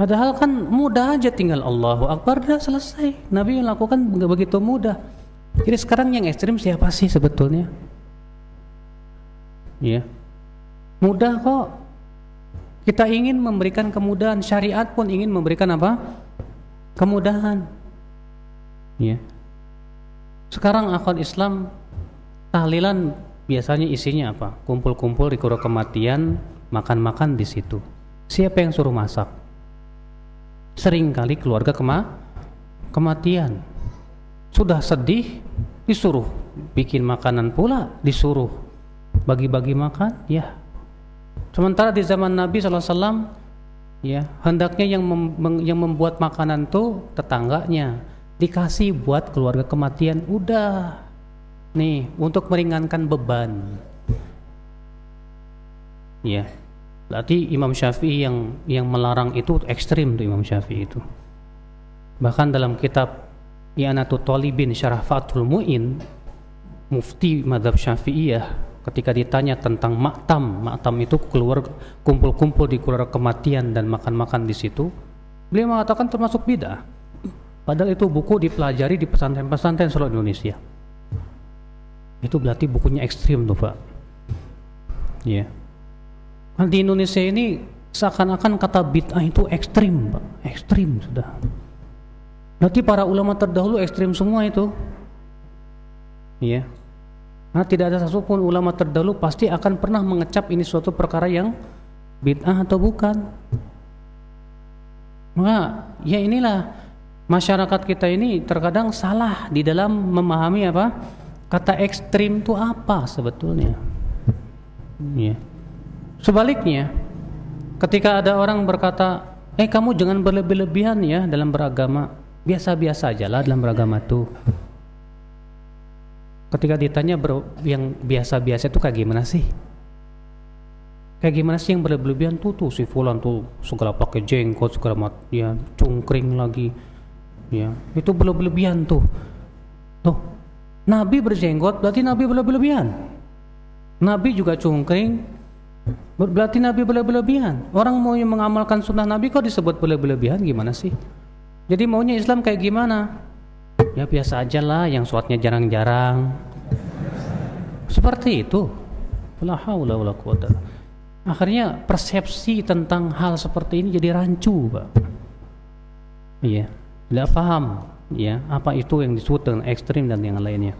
padahal kan mudah aja tinggal Allahu Akbar dah selesai Nabi yang lakukan nggak begitu mudah jadi sekarang yang ekstrim siapa sih sebetulnya ya mudah kok kita ingin memberikan kemudahan syariat pun ingin memberikan apa kemudahan ya sekarang akal Islam tahlilan biasanya isinya apa? Kumpul-kumpul di kura kematian, makan-makan di situ. Siapa yang suruh masak? Sering kali keluarga kema kematian. Sudah sedih, disuruh bikin makanan pula, disuruh bagi-bagi makan, ya. Sementara di zaman Nabi SAW, ya hendaknya yang mem yang membuat makanan tuh tetangganya dikasih buat keluarga kematian udah Nih, untuk meringankan beban. Ya. Berarti Imam Syafi'i yang yang melarang itu ekstrim tuh Imam Syafi'i itu. Bahkan dalam kitab Iyanatu Talibin Syarah Fathul Mu'in Mufti Madhab Syafi'iyah ketika ditanya tentang maktam maktam itu keluar kumpul-kumpul di keluar kematian dan makan-makan di situ beliau mengatakan termasuk bidah padahal itu buku dipelajari di pesantren-pesantren seluruh Indonesia itu berarti bukunya ekstrim tuh pak ya yeah. Kan di Indonesia ini seakan-akan kata bid'ah itu ekstrim pak ekstrim sudah berarti para ulama terdahulu ekstrim semua itu ya yeah. nah tidak ada satupun ulama terdahulu pasti akan pernah mengecap ini suatu perkara yang bid'ah atau bukan maka ya inilah masyarakat kita ini terkadang salah di dalam memahami apa Kata ekstrim itu apa sebetulnya? Ya. Sebaliknya, ketika ada orang berkata, eh kamu jangan berlebih-lebihan ya dalam beragama, biasa-biasa aja lah dalam beragama itu Ketika ditanya bro, yang biasa-biasa itu kayak gimana sih? Kayak gimana sih yang berlebih-lebihan tuh tuh si fulan tuh segala pakai jenggot segala mat ya cungkring lagi ya itu berlebih-lebihan tuh tuh Nabi berjenggot berarti Nabi berlebihan. Nabi juga cungkring berarti Nabi berlebihan. Orang mau yang mengamalkan sunnah Nabi kok disebut berlebihan gimana sih? Jadi maunya Islam kayak gimana? Ya biasa aja lah yang suatnya jarang-jarang. Seperti itu. Akhirnya persepsi tentang hal seperti ini jadi rancu, Pak. Iya, tidak paham ya apa itu yang disebut dengan ekstrim dan yang lainnya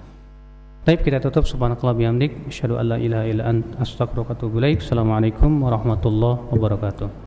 Baik kita tutup subhanakallah bihamdik asyhadu alla ilaha illa ant astaghfiruka wa atubu Assalamualaikum warahmatullahi wabarakatuh.